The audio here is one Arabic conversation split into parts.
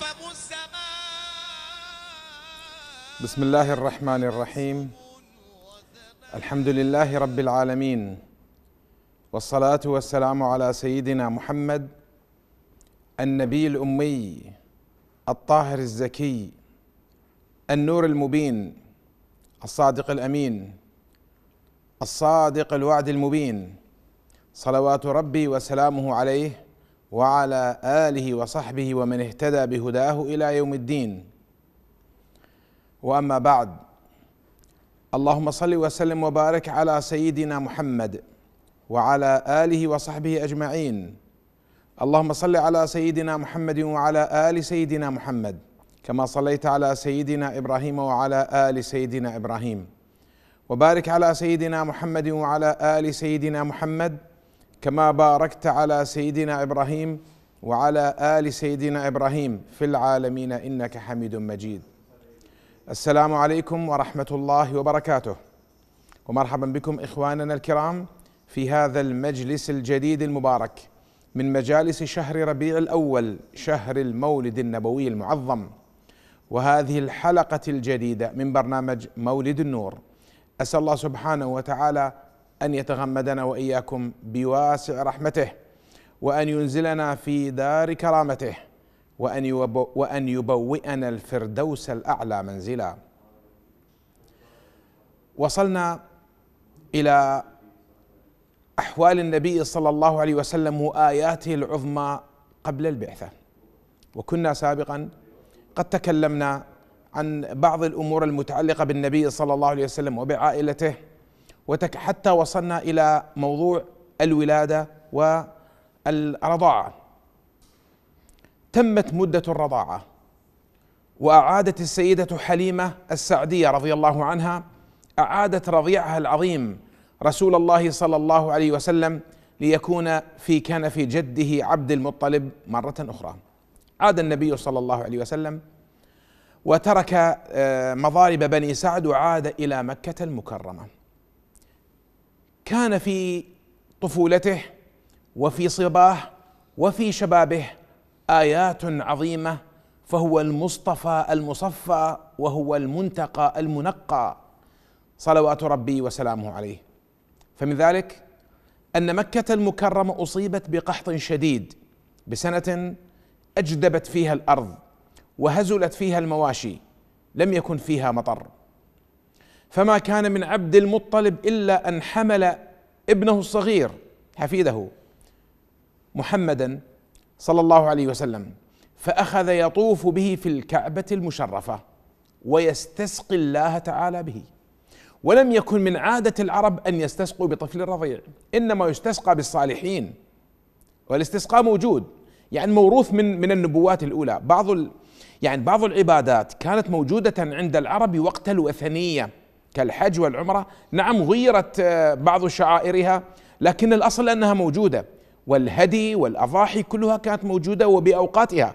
وفم السماء بسم الله الرحمن الرحيم الحمد لله رب العالمين والصلاة والسلام على سيدنا محمد النبي الأمي الطاهر الزكي النور المبين الصادق الأمين الصادق الوعد المبين صلوات ربي وسلامه عليه وعلى اله وصحبه ومن اهتدى بهداه الى يوم الدين واما بعد اللهم صل وسلم وبارك على سيدنا محمد وعلى اله وصحبه اجمعين اللهم صل على سيدنا محمد وعلى ال سيدنا محمد كما صليت على سيدنا ابراهيم وعلى ال سيدنا ابراهيم وبارك على سيدنا محمد وعلى ال سيدنا محمد كما باركت على سيدنا ابراهيم وعلى ال سيدنا ابراهيم في العالمين انك حميد مجيد. السلام عليكم ورحمه الله وبركاته. ومرحبا بكم اخواننا الكرام في هذا المجلس الجديد المبارك من مجالس شهر ربيع الاول شهر المولد النبوي المعظم. وهذه الحلقه الجديده من برنامج مولد النور. اسال الله سبحانه وتعالى أن يتغمدنا وإياكم بواسع رحمته وأن ينزلنا في دار كرامته وأن, يبو وأن يبوئنا الفردوس الأعلى منزلا وصلنا إلى أحوال النبي صلى الله عليه وسلم وآياته العظمى قبل البعثة وكنا سابقا قد تكلمنا عن بعض الأمور المتعلقة بالنبي صلى الله عليه وسلم وبعائلته حتى وصلنا الى موضوع الولاده والرضاعه تمت مده الرضاعه واعادت السيده حليمه السعديه رضي الله عنها اعادت رضيعها العظيم رسول الله صلى الله عليه وسلم ليكون في كنف جده عبد المطلب مره اخرى عاد النبي صلى الله عليه وسلم وترك آه، مضارب بني سعد وعاد الى مكه المكرمه كان في طفولته وفي صباه وفي شبابه ايات عظيمه فهو المصطفى المصفى وهو المنتقى المنقى صلوات ربي وسلامه عليه فمن ذلك ان مكه المكرمه اصيبت بقحط شديد بسنه اجدبت فيها الارض وهزلت فيها المواشي لم يكن فيها مطر فما كان من عبد المطلب الا ان حمل ابنه الصغير حفيده محمدا صلى الله عليه وسلم فاخذ يطوف به في الكعبه المشرفه ويستسقي الله تعالى به ولم يكن من عاده العرب ان يستسقوا بطفل رضيع انما يستسقى بالصالحين والاستسقاء موجود يعني موروث من من النبوات الاولى بعض يعني بعض العبادات كانت موجوده عند العرب وقت الوثنيه كالحج والعمرة نعم غيرت آه، بعض شعائرها لكن الأصل أنها موجودة والهدي والأضاحي كلها كانت موجودة وبأوقاتها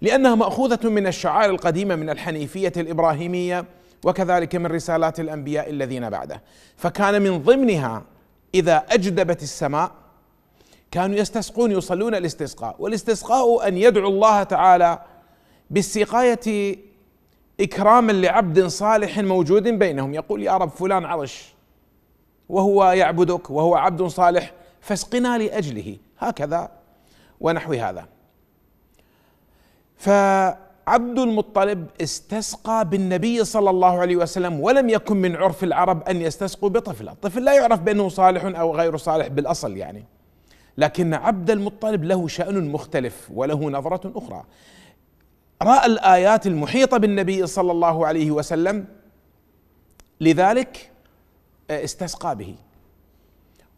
لأنها مأخوذة من الشعائر القديمة من الحنيفية الإبراهيمية وكذلك من رسالات الأنبياء الذين بعده فكان من ضمنها إذا أجدبت السماء كانوا يستسقون يصلون الاستسقاء والاستسقاء أن يدعو الله تعالى بالسقاية إكراما لعبد صالح موجود بينهم يقول يا رب فلان عرش وهو يعبدك وهو عبد صالح فاسقنا لأجله هكذا ونحو هذا فعبد المطلب استسقى بالنبي صلى الله عليه وسلم ولم يكن من عرف العرب أن يستسقوا بطفل الطفل لا يعرف بأنه صالح أو غير صالح بالأصل يعني لكن عبد المطلب له شأن مختلف وله نظرة أخرى راى الايات المحيطه بالنبي صلى الله عليه وسلم لذلك آه، استسقى به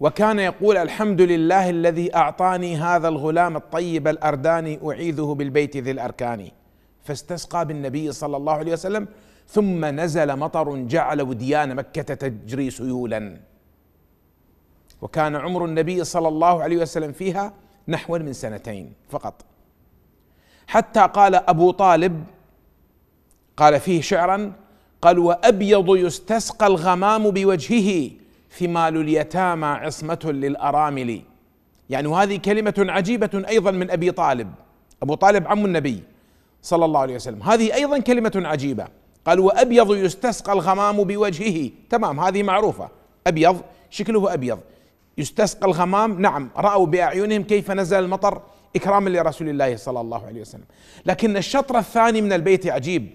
وكان يقول الحمد لله الذي اعطاني هذا الغلام الطيب الارداني اعيذه بالبيت ذي الاركان فاستسقى بالنبي صلى الله عليه وسلم ثم نزل مطر جعل وديان مكه تجري سيولا وكان عمر النبي صلى الله عليه وسلم فيها نحو من سنتين فقط حتى قال ابو طالب قال فيه شعرا قال وابيض يستسقى الغمام بوجهه ثمال اليتامى عصمه للارامل يعني وهذه كلمه عجيبه ايضا من ابي طالب ابو طالب عم النبي صلى الله عليه وسلم هذه ايضا كلمه عجيبه قال وابيض يستسقى الغمام بوجهه تمام هذه معروفه ابيض شكله ابيض يستسقى الغمام نعم راوا باعينهم كيف نزل المطر إكراما لرسول الله صلى الله عليه وسلم لكن الشطر الثاني من البيت عجيب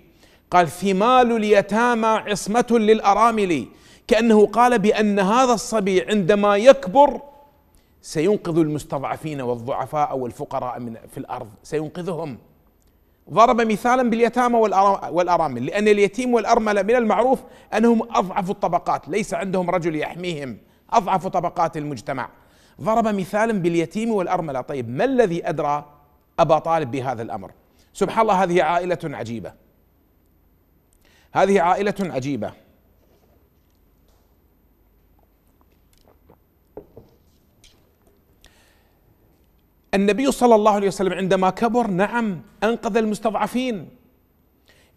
قال ثمال اليتامى عصمة للأرامل كأنه قال بأن هذا الصبي عندما يكبر سينقذ المستضعفين والضعفاء والفقراء من في الأرض سينقذهم ضرب مثالا باليتامى والأرامل لأن اليتيم والأرملة من المعروف أنهم أضعف الطبقات ليس عندهم رجل يحميهم أضعف طبقات المجتمع ضرب مثالا باليتيم والأرملة طيب ما الذي أدرى أبا طالب بهذا الأمر سبحان الله هذه عائلة عجيبة هذه عائلة عجيبة النبي صلى الله عليه وسلم عندما كبر نعم انقذ المستضعفين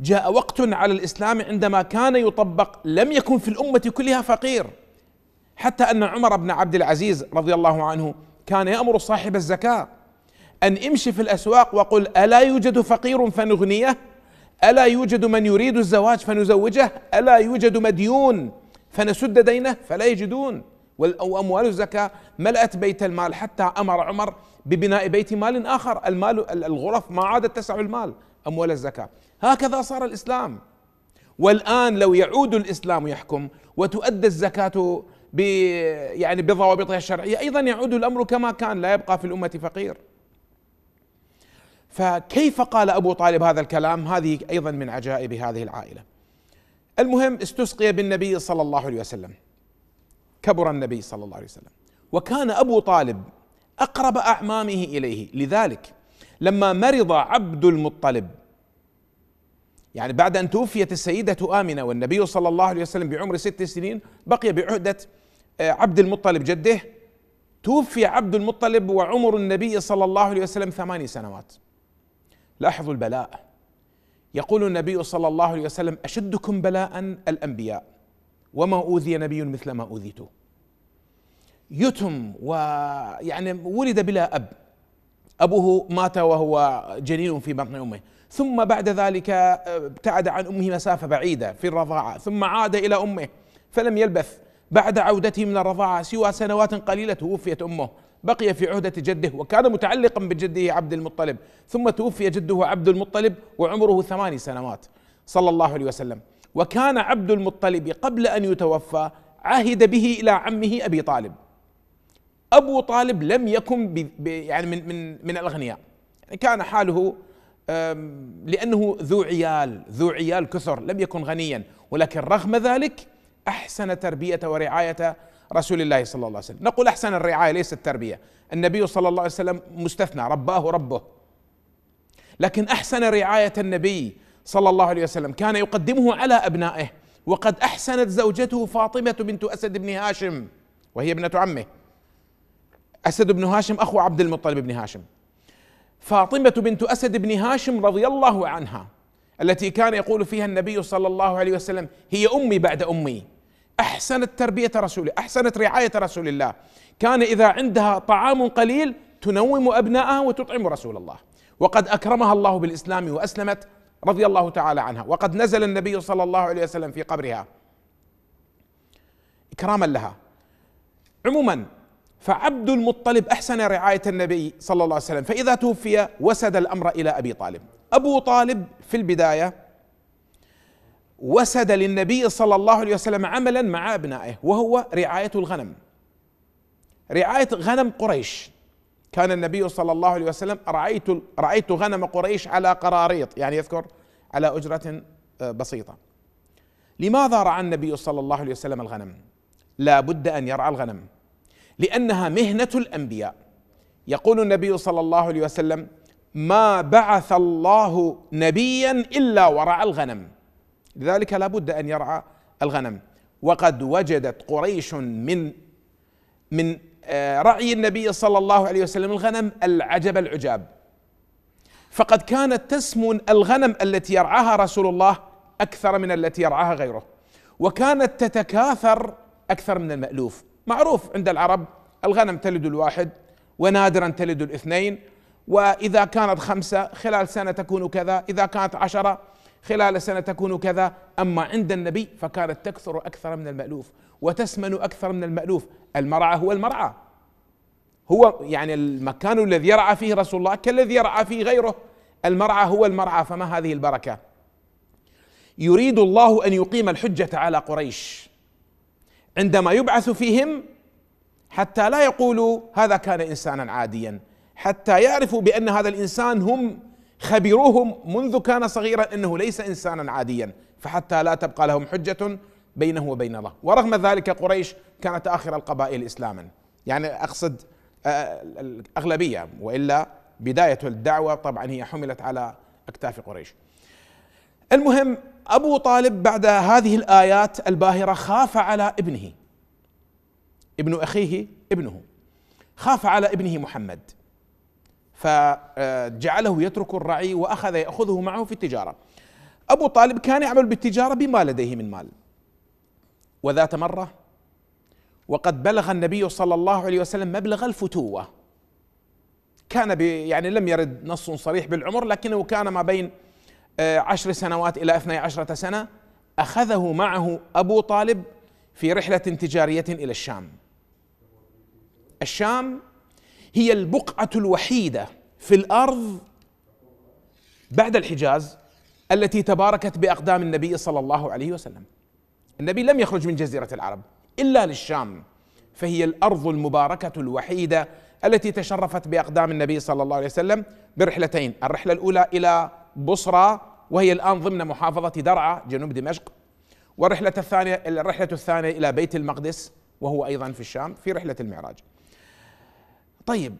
جاء وقت على الاسلام عندما كان يطبق لم يكن في الامه كلها فقير حتى أن عمر بن عبد العزيز رضي الله عنه كان يأمر صاحب الزكاة أن امشي في الأسواق وقل ألا يوجد فقير فنغنيه ألا يوجد من يريد الزواج فنزوجه ألا يوجد مديون فنسد دينه فلا يجدون وأموال الزكاة ملأت بيت المال حتى أمر عمر ببناء بيت مال آخر المال الغرف ما عادت تسع المال أموال الزكاة هكذا صار الإسلام والآن لو يعود الإسلام يحكم وتؤدى الزكاة يعني بضوابطها الشرعيه ايضا يعود الامر كما كان لا يبقى في الامه فقير. فكيف قال ابو طالب هذا الكلام؟ هذه ايضا من عجائب هذه العائله. المهم استسقي بالنبي صلى الله عليه وسلم. كبر النبي صلى الله عليه وسلم وكان ابو طالب اقرب اعمامه اليه لذلك لما مرض عبد المطلب يعني بعد ان توفيت السيده امنه والنبي صلى الله عليه وسلم بعمر ست سنين بقي بعهده آه، عبد المطلب جده توفي عبد المطلب وعمر النبي صلى الله عليه وسلم ثماني سنوات لاحظوا البلاء يقول النبي صلى الله عليه وسلم اشدكم بلاء الانبياء وما اوذي نبي مثل ما أوذيته يتم ويعني ولد بلا اب ابوه مات وهو جنين في بطن امه ثم بعد ذلك آه، ابتعد عن امه مسافه بعيده في الرضاعه ثم عاد الى امه فلم يلبث بعد عودته من الرضاعة سوى سنوات قليلة توفيت أمه بقي في عهدة جده وكان متعلقا بجده عبد المطلب ثم توفي جده عبد المطلب وعمره ثماني سنوات صلى الله عليه وسلم وكان عبد المطلب قبل أن يتوفى عهد به إلى عمه أبي طالب أبو طالب لم يكن يعني من من من الأغنياء يعني كان حاله لأنه ذو عيال ذو عيال كثر لم يكن غنيا ولكن رغم ذلك احسن تربيه ورعايه رسول الله صلى الله عليه وسلم نقول احسن الرعايه ليس التربيه النبي صلى الله عليه وسلم مستثنى رباه ربه لكن احسن رعايه النبي صلى الله عليه وسلم كان يقدمه على ابنائه وقد احسنت زوجته فاطمه بنت اسد بن هاشم وهي ابنه عمه اسد بن هاشم اخو عبد المطلب بن هاشم فاطمه بنت اسد بن هاشم رضي الله عنها التي كان يقول فيها النبي صلى الله عليه وسلم هي امي بعد امي احسنت تربيه رسوله احسنت رعايه رسول الله كان اذا عندها طعام قليل تنوم ابنائها وتطعم رسول الله وقد اكرمها الله بالاسلام واسلمت رضي الله تعالى عنها وقد نزل النبي صلى الله عليه وسلم في قبرها اكراما لها عموما فعبد المطلب احسن رعايه النبي صلى الله عليه وسلم فاذا توفي وسد الامر الى ابي طالب ابو طالب في البدايه وسد للنبي صلى الله عليه وسلم عملا مع ابنائه وهو رعايه الغنم. رعايه غنم قريش. كان النبي صلى الله عليه وسلم رعيت رعيت غنم قريش على قراريط، يعني يذكر على اجره آه، بسيطه. لماذا رعى النبي صلى الله عليه وسلم الغنم؟ لا بد ان يرعى الغنم لانها مهنه الانبياء. يقول النبي صلى الله عليه وسلم: ما بعث الله نبيا الا ورعى الغنم. لذلك لا بد أن يرعى الغنم وقد وجدت قريش من من آه، رعي النبي صلى الله عليه وسلم الغنم العجب العجاب فقد كانت تسمن الغنم التي يرعاها رسول الله اكثر من التي يرعاها غيره وكانت تتكاثر اكثر من المالوف معروف عند العرب الغنم تلد الواحد ونادرا تلد الاثنين واذا كانت خمسه خلال سنه تكون كذا اذا كانت عشره خلال سنة تكون كذا أما عند النبي فكانت تكثر أكثر من المألوف وتسمن أكثر من المألوف المرعى هو المرعى هو يعني المكان الذي يرعى فيه رسول الله كالذي يرعى فيه غيره المرعى هو المرعى فما هذه البركة يريد الله أن يقيم الحجة على قريش عندما يبعث فيهم حتى لا يقولوا هذا كان إنسانا عاديا حتى يعرفوا بأن هذا الإنسان هم خبروهم منذ كان صغيرا انه ليس انسانا عاديا فحتى لا تبقى لهم حجه بينه وبين الله ورغم ذلك قريش كانت اخر القبائل اسلاما يعني اقصد آه، الاغلبيه والا بدايه الدعوه طبعا هي حملت على اكتاف قريش المهم ابو طالب بعد هذه الايات الباهره خاف على ابنه ابن اخيه ابنه خاف على ابنه محمد فجعله يترك الرعي واخذ ياخذه معه في التجاره. ابو طالب كان يعمل بالتجاره بما لديه من مال. وذات مره وقد بلغ النبي صلى الله عليه وسلم مبلغ الفتوه. كان يعني لم يرد نص صريح بالعمر لكنه كان ما بين آه، عشر سنوات الى اثني عشره سنه اخذه معه ابو طالب في رحله تجاريه الى الشام. الشام هي البقعة الوحيدة في الأرض بعد الحجاز التي تباركت بأقدام النبي صلى الله عليه وسلم النبي لم يخرج من جزيرة العرب إلا للشام فهي الأرض المباركة الوحيدة التي تشرفت بأقدام النبي صلى الله عليه وسلم برحلتين الرحلة الأولى إلى بصرى وهي الآن ضمن محافظة درعا جنوب دمشق والرحلة الثانية الرحلة الثانية إلى بيت المقدس وهو أيضا في الشام في رحلة المعراج طيب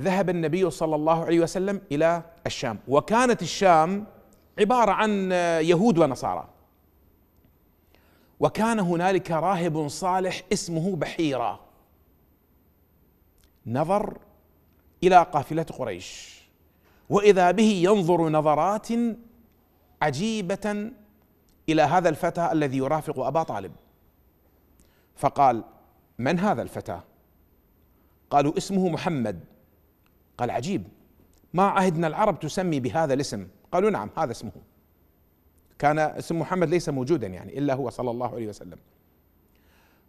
ذهب النبي صلى الله عليه وسلم الى الشام وكانت الشام عباره عن يهود ونصارى وكان هنالك راهب صالح اسمه بحيره نظر الى قافله قريش واذا به ينظر نظرات عجيبه الى هذا الفتى الذي يرافق ابا طالب فقال من هذا الفتى قالوا اسمه محمد قال عجيب ما عهدنا العرب تسمي بهذا الاسم قالوا نعم هذا اسمه كان اسم محمد ليس موجودا يعني الا هو صلى الله عليه وسلم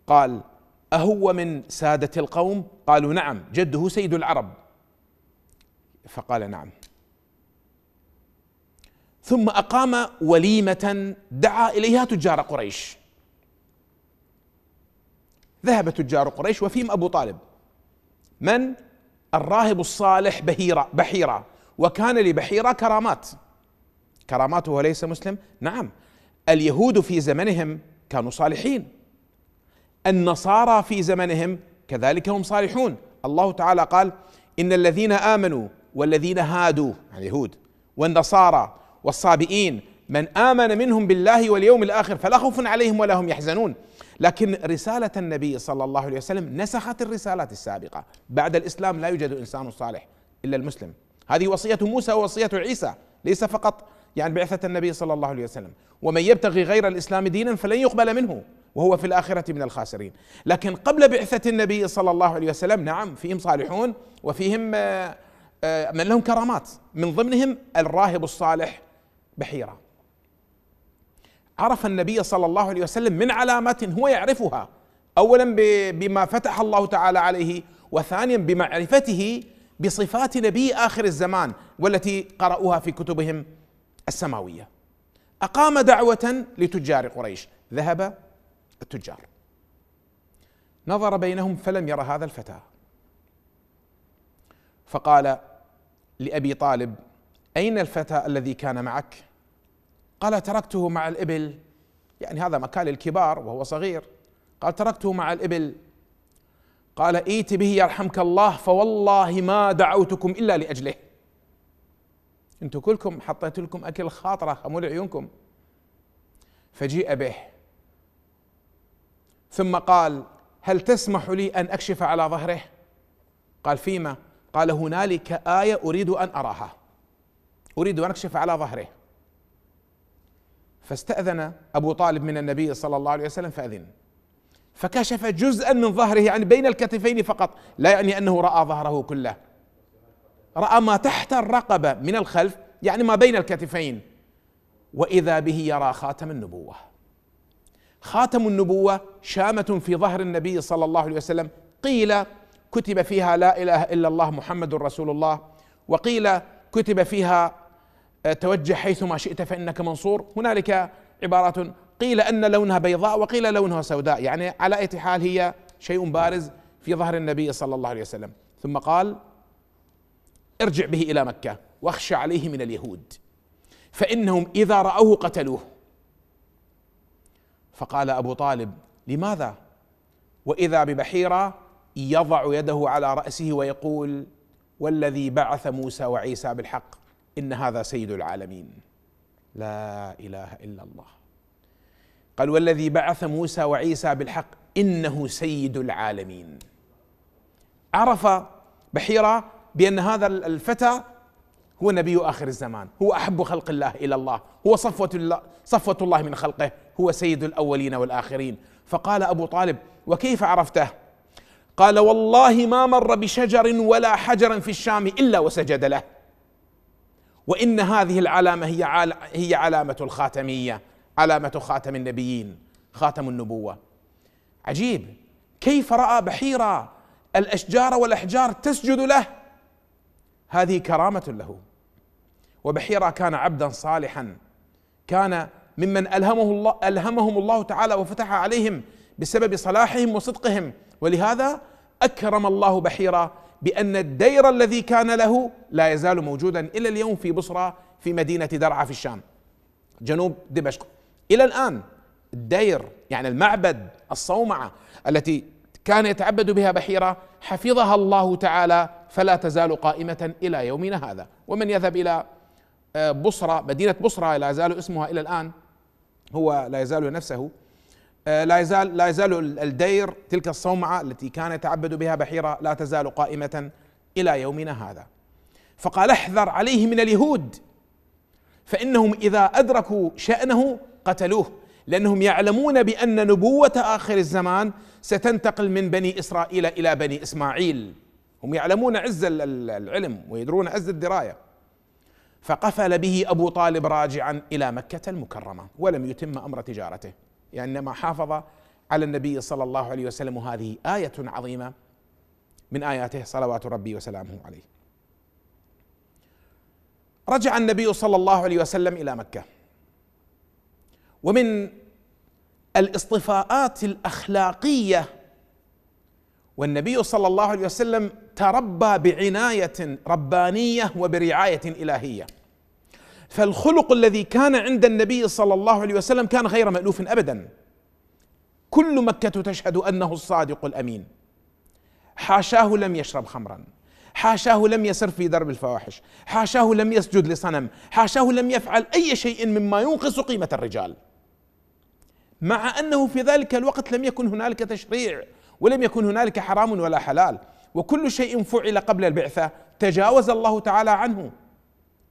قال اهو من ساده القوم قالوا نعم جده سيد العرب فقال نعم ثم اقام وليمه دعا اليها تجار قريش ذهب تجار قريش وفيهم ابو طالب من الراهب الصالح بهيرة بحيرة وكان لبحيرة كرامات كرامات وهو ليس مسلم نعم اليهود في زمنهم كانوا صالحين النصارى في زمنهم كذلك هم صالحون الله تعالى قال ان الذين امنوا والذين هادوا يعني اليهود والنصارى والصابئين من امن منهم بالله واليوم الاخر فلا خوف عليهم ولا هم يحزنون لكن رسالة النبي صلى الله عليه وسلم نسخت الرسالات السابقة بعد الإسلام لا يوجد إنسان صالح إلا المسلم هذه وصية موسى ووصية عيسى ليس فقط يعني بعثة النبي صلى الله عليه وسلم ومن يبتغي غير الإسلام دينا فلن يقبل منه وهو في الآخرة من الخاسرين لكن قبل بعثة النبي صلى الله عليه وسلم نعم فيهم صالحون وفيهم آه، آه، من لهم كرامات من ضمنهم الراهب الصالح بحيرة عرف النبي صلى الله عليه وسلم من علامات هو يعرفها اولا بما فتح الله تعالى عليه وثانيا بمعرفته بصفات نبي اخر الزمان والتي قرأوها في كتبهم السماويه. اقام دعوه لتجار قريش، ذهب التجار. نظر بينهم فلم ير هذا الفتى. فقال لابي طالب: اين الفتى الذي كان معك؟ قال تركته مع الإبل يعني هذا مكان الكبار وهو صغير قال تركته مع الإبل قال ايت به يرحمك الله فوالله ما دعوتكم إلا لأجله انتم كلكم حطيت لكم أكل خاطرة خمول عيونكم فجيء به ثم قال هل تسمح لي أن أكشف على ظهره قال فيما قال هنالك آية أريد أن أراها أريد أن أكشف على ظهره فاستأذن أبو طالب من النبي صلى الله عليه وسلم فأذن فكشف جزءا من ظهره يعني بين الكتفين فقط لا يعني أنه رأى ظهره كله رأى ما تحت الرقبة من الخلف يعني ما بين الكتفين وإذا به يرى خاتم النبوة خاتم النبوة شامة في ظهر النبي صلى الله عليه وسلم قيل كتب فيها لا إله إلا الله محمد رسول الله وقيل كتب فيها آه، توجه حيثما شئت فإنك منصور هنالك عبارات قيل أن لونها بيضاء وقيل لونها سوداء يعني على أي حال هي شيء بارز في ظهر النبي صلى الله عليه وسلم ثم قال ارجع به إلى مكة واخشى عليه من اليهود فإنهم إذا رأوه قتلوه فقال أبو طالب لماذا وإذا ببحيرة يضع يده على رأسه ويقول والذي بعث موسى وعيسى بالحق ان هذا سيد العالمين لا اله الا الله قال والذي بعث موسى وعيسى بالحق انه سيد العالمين عرف بحيره بان هذا الفتى هو نبي اخر الزمان هو احب خلق الله الى الله هو صفوه الله صفوه الله من خلقه هو سيد الاولين والاخرين فقال ابو طالب وكيف عرفته قال والله ما مر بشجر ولا حجر في الشام الا وسجد له وان هذه العلامه هي هي علامه الخاتميه علامه خاتم النبيين خاتم النبوه عجيب كيف راى بحيره الاشجار والاحجار تسجد له هذه كرامه له وبحيره كان عبدا صالحا كان ممن الهمه الله الهمهم الله تعالى وفتح عليهم بسبب صلاحهم وصدقهم ولهذا اكرم الله بحيره بأن الدير الذي كان له لا يزال موجودا إلى اليوم في بصرة في مدينة درعا في الشام جنوب دمشق إلى الآن الدير يعني المعبد الصومعة التي كان يتعبد بها بحيرة حفظها الله تعالى فلا تزال قائمة إلى يومنا هذا ومن يذهب إلى آه، بصرة مدينة بصرة لا يزال اسمها إلى الآن هو لا يزال نفسه آه، لا يزال لا يزال الدير تلك الصومعه التي كان يتعبد بها بحيره لا تزال قائمه الى يومنا هذا. فقال احذر عليه من اليهود فانهم اذا ادركوا شانه قتلوه لانهم يعلمون بان نبوه اخر الزمان ستنتقل من بني اسرائيل الى بني اسماعيل. هم يعلمون عز العلم ويدرون عز الدرايه. فقفل به ابو طالب راجعا الى مكه المكرمه ولم يتم امر تجارته. يعني انما حافظ على النبي صلى الله عليه وسلم هذه آية عظيمة من آياته صلوات ربي وسلامه عليه رجع النبي صلى الله عليه وسلم إلى مكة ومن الاصطفاءات الأخلاقية والنبي صلى الله عليه وسلم تربى بعناية ربانية وبرعاية إلهية فالخلق الذي كان عند النبي صلى الله عليه وسلم كان غير مألوف أبدا كل مكة تشهد أنه الصادق الأمين حاشاه لم يشرب خمرا حاشاه لم يسر في درب الفواحش حاشاه لم يسجد لصنم حاشاه لم يفعل أي شيء مما ينقص قيمة الرجال مع أنه في ذلك الوقت لم يكن هنالك تشريع ولم يكن هنالك حرام ولا حلال وكل شيء فعل قبل البعثة تجاوز الله تعالى عنه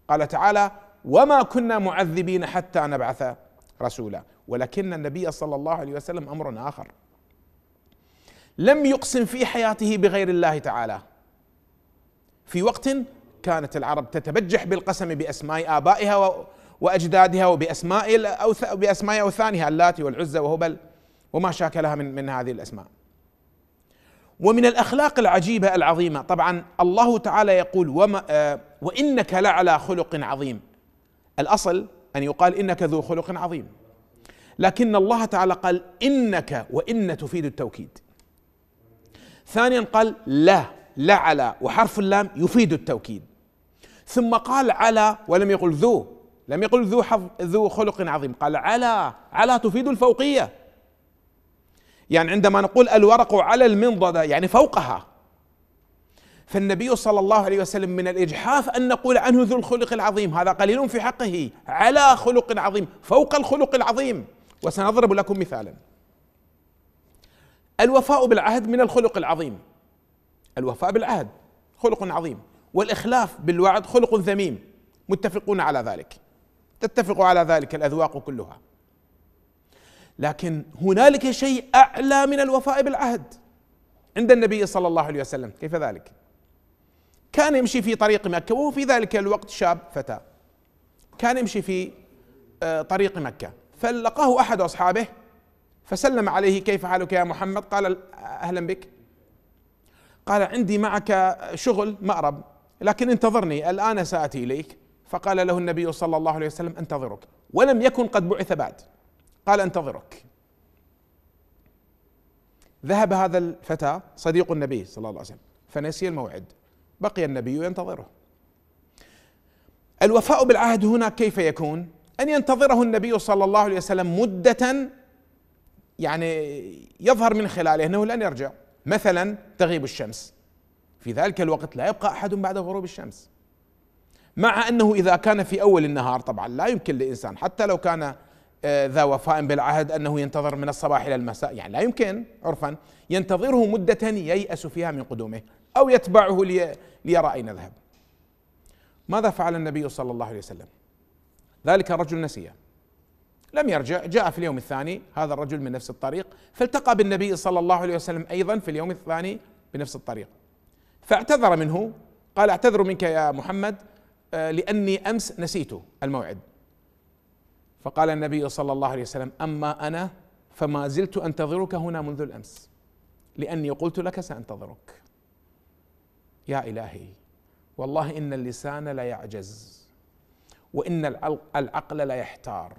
قال تعالى وما كنا معذبين حتى نبعث رسولا ولكن النبي صلى الله عليه وسلم امر اخر لم يقسم في حياته بغير الله تعالى في وقت كانت العرب تتبجح بالقسم باسماء ابائها واجدادها وباسماء باسماء اوثانها اللات والعزى وهبل وما شاكلها من من هذه الاسماء ومن الاخلاق العجيبه العظيمه طبعا الله تعالى يقول وما آه، وانك لعلى خلق عظيم الاصل ان يقال انك ذو خلق عظيم لكن الله تعالى قال انك وان تفيد التوكيد ثانيا قال لا لا على وحرف اللام يفيد التوكيد ثم قال على ولم يقل ذو لم يقل ذو حظ ذو خلق عظيم قال على على تفيد الفوقيه يعني عندما نقول الورق على المنضده يعني فوقها فالنبي صلى الله عليه وسلم من الإجحاف أن نقول عنه ذو الخلق العظيم هذا قليل في حقه على خلق عظيم فوق الخلق العظيم وسنضرب لكم مثالا الوفاء بالعهد من الخلق العظيم الوفاء بالعهد خلق عظيم والإخلاف بالوعد خلق ذميم متفقون على ذلك تتفق على ذلك الأذواق كلها لكن هنالك شيء أعلى من الوفاء بالعهد عند النبي صلى الله عليه وسلم كيف ذلك كان يمشي في طريق مكة وهو في ذلك الوقت شاب فتى كان يمشي في آه، طريق مكة فلقاه أحد أصحابه فسلم عليه كيف حالك يا محمد قال أهلا بك قال عندي معك شغل مأرب لكن انتظرني الآن سآتي إليك فقال له النبي صلى الله عليه وسلم انتظرك ولم يكن قد بعث بعد قال انتظرك ذهب هذا الفتى صديق النبي صلى الله عليه وسلم فنسي الموعد بقي النبي ينتظره الوفاء بالعهد هنا كيف يكون ان ينتظره النبي صلى الله عليه وسلم مده يعني يظهر من خلاله انه لن يرجع مثلا تغيب الشمس في ذلك الوقت لا يبقى احد بعد غروب الشمس مع انه اذا كان في اول النهار طبعا لا يمكن لانسان حتى لو كان آه، ذا وفاء بالعهد انه ينتظر من الصباح الى المساء يعني لا يمكن عرفا ينتظره مده ييأس فيها من قدومه أو يتبعه ليرى أين ذهب ماذا فعل النبي صلى الله عليه وسلم ذلك الرجل نسيه لم يرجع جاء في اليوم الثاني هذا الرجل من نفس الطريق فالتقى بالنبي صلى الله عليه وسلم أيضا في اليوم الثاني بنفس الطريق فاعتذر منه قال اعتذر منك يا محمد آه، لأني أمس نسيت الموعد فقال النبي صلى الله عليه وسلم أما أنا فما زلت أنتظرك هنا منذ الأمس لأني قلت لك سأنتظرك يا الهي والله ان اللسان لا يعجز وان العقل لا يحتار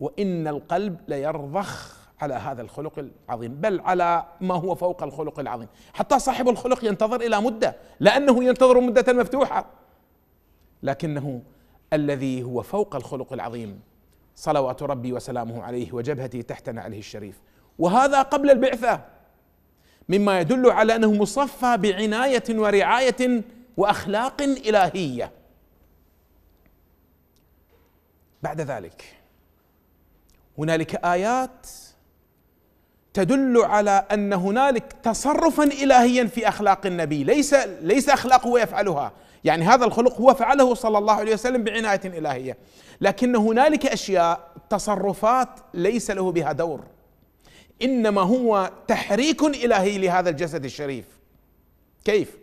وان القلب لا يرضخ على هذا الخلق العظيم بل على ما هو فوق الخلق العظيم حتى صاحب الخلق ينتظر الى مده لانه ينتظر مده مفتوحه لكنه الذي هو فوق الخلق العظيم صلوات ربي وسلامه عليه وجبهتي تحت نعله الشريف وهذا قبل البعثه مما يدل على انه مصفى بعنايه ورعايه واخلاق الهيه بعد ذلك هنالك ايات تدل على ان هنالك تصرفا الهيا في اخلاق النبي ليس ليس اخلاقه يفعلها يعني هذا الخلق هو فعله صلى الله عليه وسلم بعنايه الهيه لكن هنالك اشياء تصرفات ليس له بها دور انما هو تحريك الهي لهذا الجسد الشريف كيف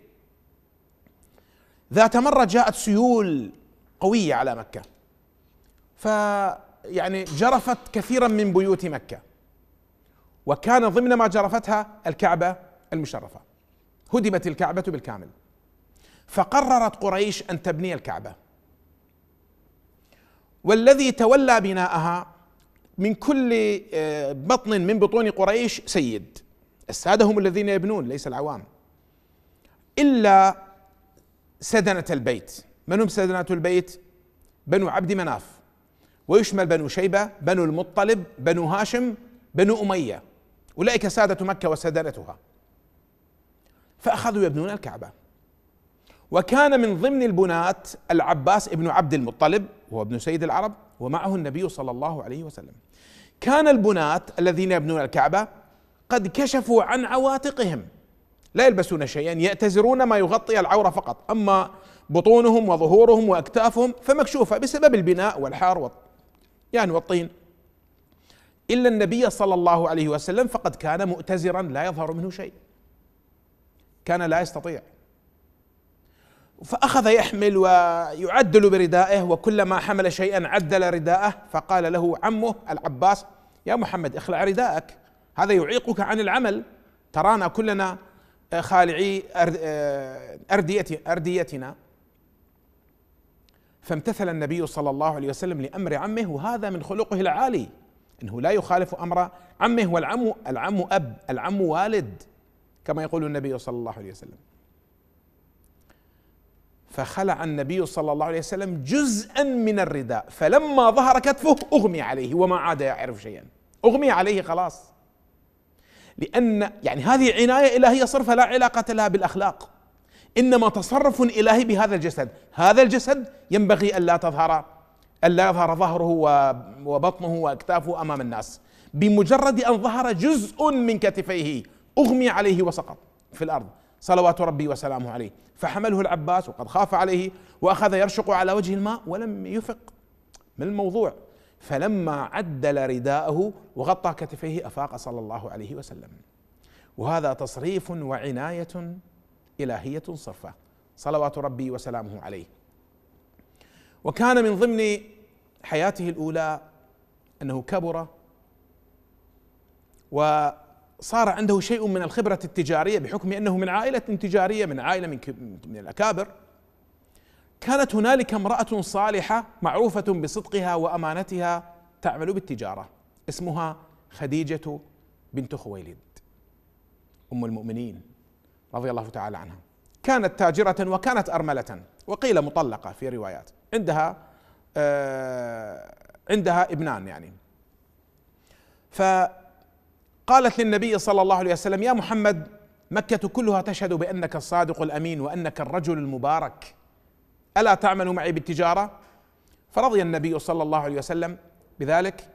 ذات مره جاءت سيول قويه على مكه ف يعني جرفت كثيرا من بيوت مكه وكان ضمن ما جرفتها الكعبه المشرفه هدمت الكعبه بالكامل فقررت قريش ان تبني الكعبه والذي تولى بناءها من كل بطن آه، من بطون قريش سيد السادة هم الذين يبنون ليس العوام إلا سدنة البيت من هم سدنة البيت بنو عبد مناف ويشمل بنو شيبة بنو المطلب بنو هاشم بنو أمية أولئك سادة مكة وسدنتها فأخذوا يبنون الكعبة وكان من ضمن البناة العباس ابن عبد المطلب وهو ابن سيد العرب ومعه النبي صلى الله عليه وسلم كان البناة الذين يبنون الكعبة قد كشفوا عن عواتقهم لا يلبسون شيئا يأتزرون ما يغطي العورة فقط أما بطونهم وظهورهم وأكتافهم فمكشوفة بسبب البناء والحار وال... يعني والطين إلا النبي صلى الله عليه وسلم فقد كان مؤتزرا لا يظهر منه شيء كان لا يستطيع فأخذ يحمل ويعدل بردائه وكلما حمل شيئا عدل رداءه فقال له عمه العباس يا محمد اخلع رداءك هذا يعيقك عن العمل ترانا كلنا آه، خالعي آه، أرديتنا فامتثل النبي صلى الله عليه وسلم لأمر عمه وهذا من خلقه العالي أنه لا يخالف أمر عمه والعم العم أب العم والد كما يقول النبي صلى الله عليه وسلم فخلع النبي صلى الله عليه وسلم جزءا من الرداء فلما ظهر كتفه أغمي عليه وما عاد يعرف شيئا أغمي عليه خلاص لأن يعني هذه عناية إلهية صرفة لا علاقة لها بالأخلاق إنما تصرف إلهي بهذا الجسد هذا الجسد ينبغي ألا تظهر ألا يظهر ظهره وبطنه وأكتافه أمام الناس بمجرد أن ظهر جزء من كتفيه أغمي عليه وسقط في الأرض صلوات ربي وسلامه عليه فحمله العباس وقد خاف عليه واخذ يرشق على وجه الماء ولم يفق من الموضوع فلما عدل رداءه وغطى كتفيه افاق صلى الله عليه وسلم وهذا تصريف وعنايه الهيه صرفه صلوات ربي وسلامه عليه وكان من ضمن حياته الاولى انه كبر و صار عنده شيء من الخبرة التجارية بحكم أنه من عائلة تجارية من عائلة من, من الأكابر كانت هنالك امرأة صالحة معروفة بصدقها وأمانتها تعمل بالتجارة اسمها خديجة بنت خويلد أم المؤمنين رضي الله تعالى عنها كانت تاجرة وكانت أرملة وقيل مطلقة في روايات عندها آه عندها ابنان يعني ف قالت للنبي صلى الله عليه وسلم يا محمد مكة كلها تشهد بأنك الصادق الأمين وأنك الرجل المبارك ألا تعمل معي بالتجارة فرضي النبي صلى الله عليه وسلم بذلك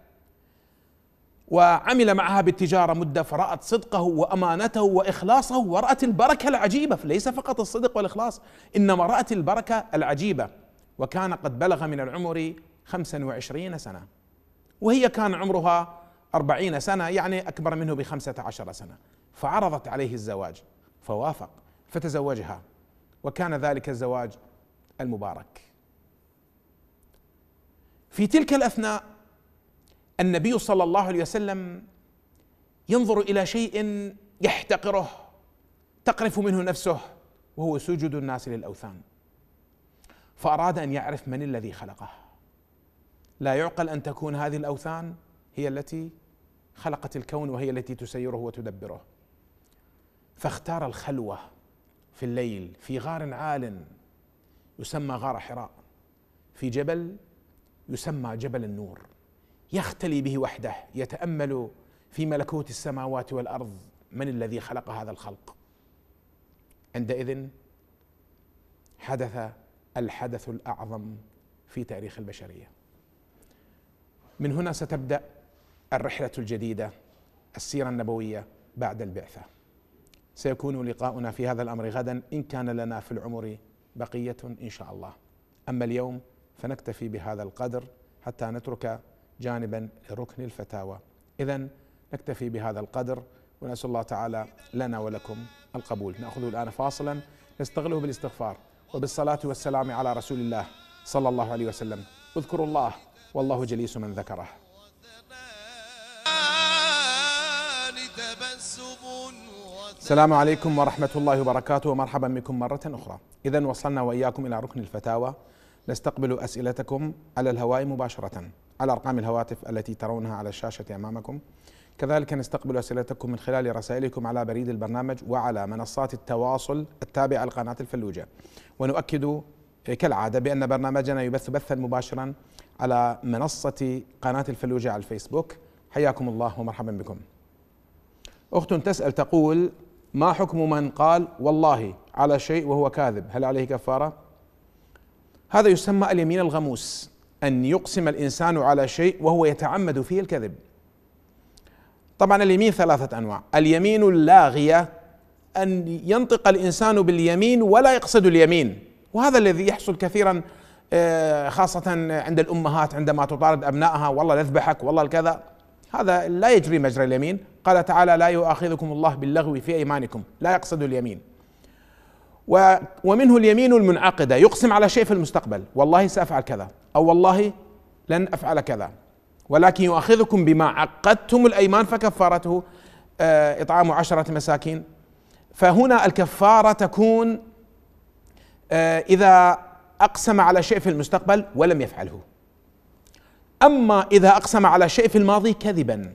وعمل معها بالتجارة مدة فرأت صدقه وأمانته وإخلاصه ورأت البركة العجيبة ليس فقط الصدق والإخلاص إنما رأت البركة العجيبة وكان قد بلغ من العمر خمسا وعشرين سنة وهي كان عمرها أربعين سنة يعني أكبر منه بخمسة عشر سنة فعرضت عليه الزواج فوافق فتزوجها وكان ذلك الزواج المبارك في تلك الأثناء النبي صلى الله عليه وسلم ينظر إلى شيء يحتقره تقرف منه نفسه وهو سجود الناس للأوثان فأراد أن يعرف من الذي خلقه لا يعقل أن تكون هذه الأوثان هي التي خلقت الكون وهي التي تسيره وتدبره فاختار الخلوه في الليل في غار عال يسمى غار حراء في جبل يسمى جبل النور يختلي به وحده يتامل في ملكوت السماوات والارض من الذي خلق هذا الخلق عندئذ حدث الحدث الاعظم في تاريخ البشريه من هنا ستبدا الرحلة الجديدة السيرة النبوية بعد البعثة سيكون لقاؤنا في هذا الأمر غدا إن كان لنا في العمر بقية إن شاء الله أما اليوم فنكتفي بهذا القدر حتى نترك جانبا لركن الفتاوى إذا نكتفي بهذا القدر ونسأل الله تعالى لنا ولكم القبول نأخذ الآن فاصلا نستغله بالاستغفار وبالصلاة والسلام على رسول الله صلى الله عليه وسلم اذكروا الله والله جليس من ذكره السلام عليكم ورحمة الله وبركاته ومرحبا بكم مرة أخرى إذا وصلنا وإياكم إلى ركن الفتاوى نستقبل أسئلتكم على الهواء مباشرة على أرقام الهواتف التي ترونها على الشاشة أمامكم كذلك نستقبل أسئلتكم من خلال رسائلكم على بريد البرنامج وعلى منصات التواصل التابعة لقناة الفلوجة ونؤكد كالعادة بأن برنامجنا يبث بثا مباشرا على منصة قناة الفلوجة على الفيسبوك حياكم الله ومرحبا بكم أخت تسأل تقول ما حكم من قال والله على شيء وهو كاذب هل عليه كفاره هذا يسمى اليمين الغموس ان يقسم الانسان على شيء وهو يتعمد فيه الكذب طبعا اليمين ثلاثه انواع اليمين اللاغيه ان ينطق الانسان باليمين ولا يقصد اليمين وهذا الذي يحصل كثيرا آه، خاصه عند الامهات عندما تطارد ابنائها والله نذبحك والله الكذا هذا لا يجري مجرى اليمين قال تعالى لا يؤاخذكم الله باللغو في ايمانكم لا يقصد اليمين ومنه اليمين المنعقده يقسم على شيء في المستقبل والله سافعل كذا او والله لن افعل كذا ولكن يؤاخذكم بما عقدتم الايمان فكفارته آه، اطعام عشره مساكين فهنا الكفاره تكون آه، اذا اقسم على شيء في المستقبل ولم يفعله أما إذا أقسم على شيء في الماضي كذبا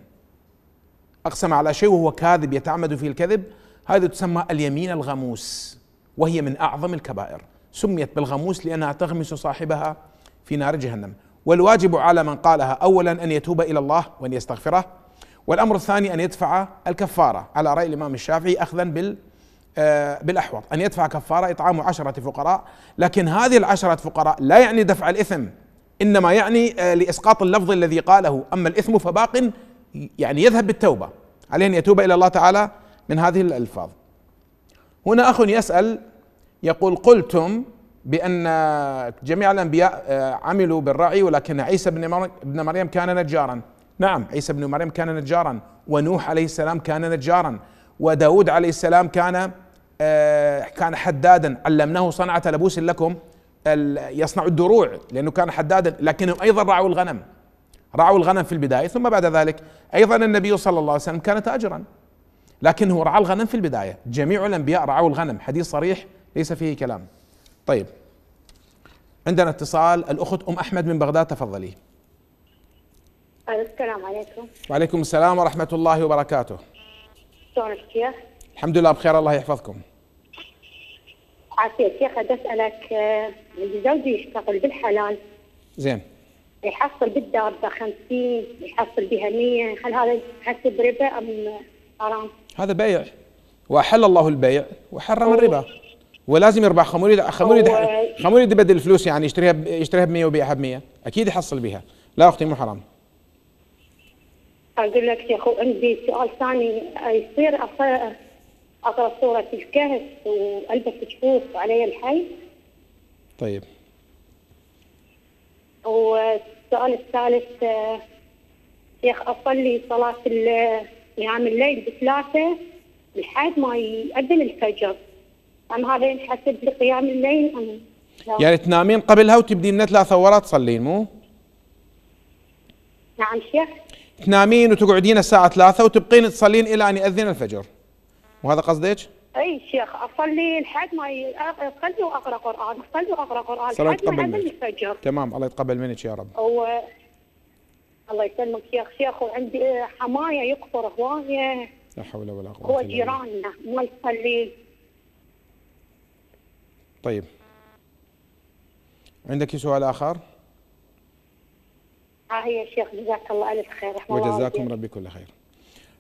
أقسم على شيء وهو كاذب يتعمد فيه الكذب هذه تسمى اليمين الغموس وهي من أعظم الكبائر سميت بالغموس لأنها تغمس صاحبها في نار جهنم والواجب على من قالها أولا أن يتوب إلى الله وأن يستغفره والأمر الثاني أن يدفع الكفارة على رأي الإمام الشافعي أخذا بال آه، بالأحوط أن يدفع كفارة إطعام عشرة فقراء لكن هذه العشرة فقراء لا يعني دفع الإثم انما يعني آه، لاسقاط اللفظ الذي قاله اما الاثم فباق يعني يذهب بالتوبه عليه ان يتوب الى الله تعالى من هذه الالفاظ هنا اخ يسال يقول قلتم بان جميع الانبياء آه، عملوا بالرعي ولكن عيسى بن مريم كان نجارا نعم عيسى بن مريم كان نجارا ونوح عليه السلام كان نجارا وداود عليه السلام كان آه، كان حدادا علمناه صنعه لبوس لكم يصنع الدروع لأنه كان حدادا لكنهم أيضا رعوا الغنم رعوا الغنم في البداية ثم بعد ذلك أيضا النبي صلى الله عليه وسلم كان تاجرا لكنه رعى الغنم في البداية جميع الأنبياء رعوا الغنم حديث صريح ليس فيه كلام طيب عندنا اتصال الأخت أم أحمد من بغداد تفضلي السلام عليكم وعليكم السلام ورحمة الله وبركاته شلونك كيف؟ الحمد لله بخير الله يحفظكم عافية شيخة أسألك عندي آه، زوجي يشتغل بالحلال زين يحصل بالدابة 50 يحصل بها 100 هل هذا يحسب ربا أم حرام؟ هذا بيع وأحل الله البيع وحرم الربا ولازم يربح خمولي ده خمولي ده خمولي ده الفلوس يعني يشتريها يشتريها ب 100 ويبيعها ب 100 اكيد يحصل بها لا اختي مو حرام اقول لك يا اخو عندي سؤال ثاني يصير أقرأ سورة الكهف وألبس شفوف علي الحي طيب والسؤال الثالث شيخ أصلي صلاة قيام نعم الليل بثلاثة لحد ما يأذن الفجر أم هذا ينحسب لقيام الليل أم لا. يعني تنامين قبلها وتبدين من ثلاثة ورا تصلين مو؟ نعم شيخ تنامين وتقعدين الساعة ثلاثة وتبقين تصلين إلى أن يأذن الفجر وهذا قصدك؟ اي شيخ اصلي لحد ما اصلي واقرا قران اصلي واقرا قران لحد ما اذن الفجر تمام الله يتقبل منك يا رب و... الله يسلمك شيخ شيخ وعندي حمايه يقصر هوايه لا حول ولا قوه هو جيراننا ما يصلي طيب عندك سؤال اخر؟ هي آه، يا شيخ جزاك الله الف خير وجزاكم ربي كل خير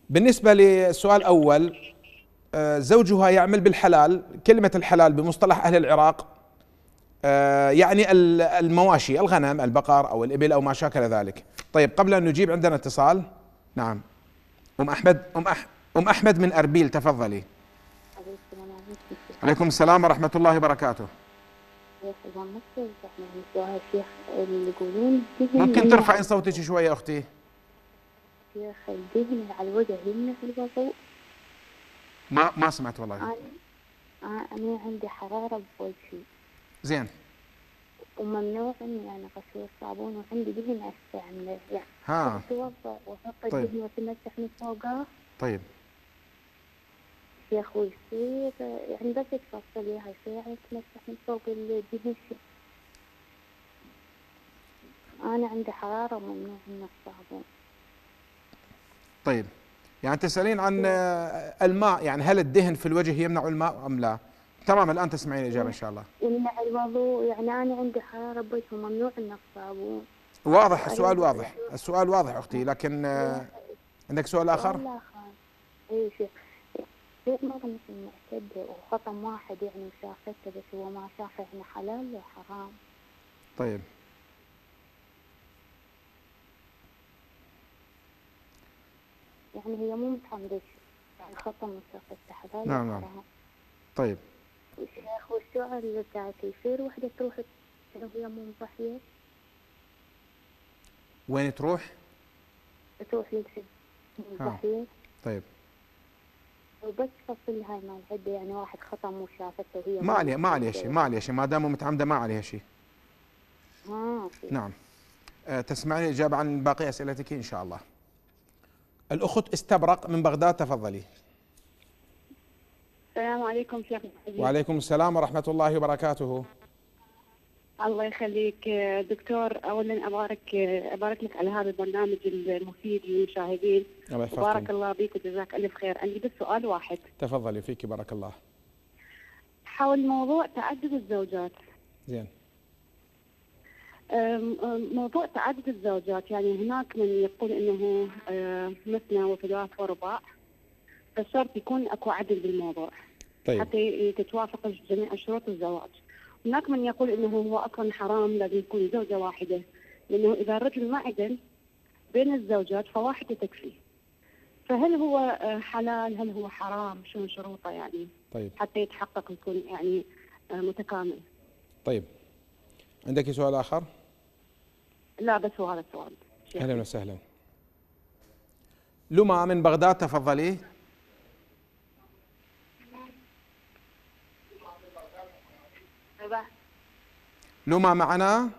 بالنسبه للسؤال الاول آه، زوجها يعمل بالحلال كلمة الحلال بمصطلح أهل العراق آه، يعني المواشي الغنم البقر أو الإبل أو ما شاكل ذلك طيب قبل أن نجيب عندنا اتصال نعم أم أحمد أم, أحمد من أربيل تفضلي عليكم السلام ورحمة الله وبركاته ممكن ترفعين صوتك شوية أختي شيخ الدهن على الوجه في الوضوء ما ما سمعت والله أنا عندي حرارة بوجهي زين وممنوع إني أنا غسول الصابون وعندي دهن أستعمله يعني ها أتوضأ وأحط طيب. الدهن وأتمسح من فوقه طيب يا أخوي يصير يعني بس تفصل إياها شوي يعني تمسح من فوق الدهن أنا عندي حرارة وممنوع من الصابون طيب يعني تسألين عن آه، الماء يعني هل الدهن في الوجه يمنع الماء أم لا؟ تمام الآن تسمعين الإجابة إن شاء الله يمنع الوضوء يعني أنا عندي حرارة بوجهي ممنوع أنه الصابون واضح السؤال واضح السؤال واضح أختي لكن آه، إيه. عندك سؤال آخر؟ سؤال آخر أي شيخ إيه، ليش ما كانت معتدة وخطم واحد يعني شافته بس هو ما شافه يعني حلال وحرام طيب يعني هي مو متعمدة يعني خطا موسيقى التحضير نعم نعم طيب الشيخ والسؤال اللي قاعد يصير وحدة تروح وهي مو مضحية وين تروح؟ تروح للحب مضحية آه، طيب وبس فصل هاي مال عده يعني واحد خطا مو شافته وهي ما عليها ما عليها شيء ما عليها شيء ما دام متعمده ما عليها شيء. نعم. اه نعم. تسمعني الاجابه عن باقي اسئلتك ان شاء الله. الأخت استبرق من بغداد تفضلي السلام عليكم شيخ وعليكم السلام ورحمة الله وبركاته الله يخليك دكتور اولا ابارك ابارك لك على هذا البرنامج المفيد للمشاهدين الله يحفظك بارك الله فيك وجزاك الف خير عندي بس سؤال واحد تفضلي فيك بارك الله حول موضوع تعدد الزوجات زين موضوع تعدد الزوجات يعني هناك من يقول انه أه، مثنى وثلاث ورباع فالشرط يكون اكو عدل بالموضوع طيب. حتى تتوافق جميع شروط الزواج هناك من يقول انه هو اصلا حرام لازم يكون زوجه واحده لانه اذا الرجل ما عدل بين الزوجات فواحده تكفي فهل هو أه، حلال هل هو حرام شنو شروطه يعني طيب. حتى يتحقق يكون يعني أه، متكامل طيب عندك سؤال آخر؟ لا بس هو هذا السؤال أهلا وسهلا لما من بغداد تفضلي إيه؟ لما معنا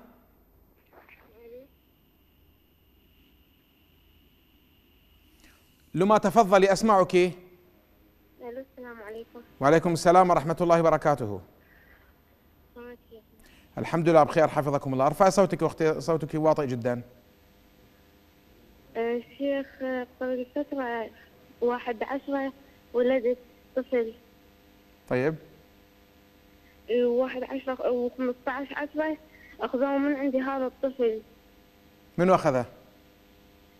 لما تفضلي أسمعك السلام عليكم وعليكم السلام ورحمة الله وبركاته الحمد لله بخير حفظكم الله ارفع صوتك واختي صوتك واطئ جدا آه، شيخ قبل فترة واحد عشرة ولدت طفل طيب آه، واحد عشرة و عشر عشرة أخذوه من عندي هذا الطفل منو أخذه؟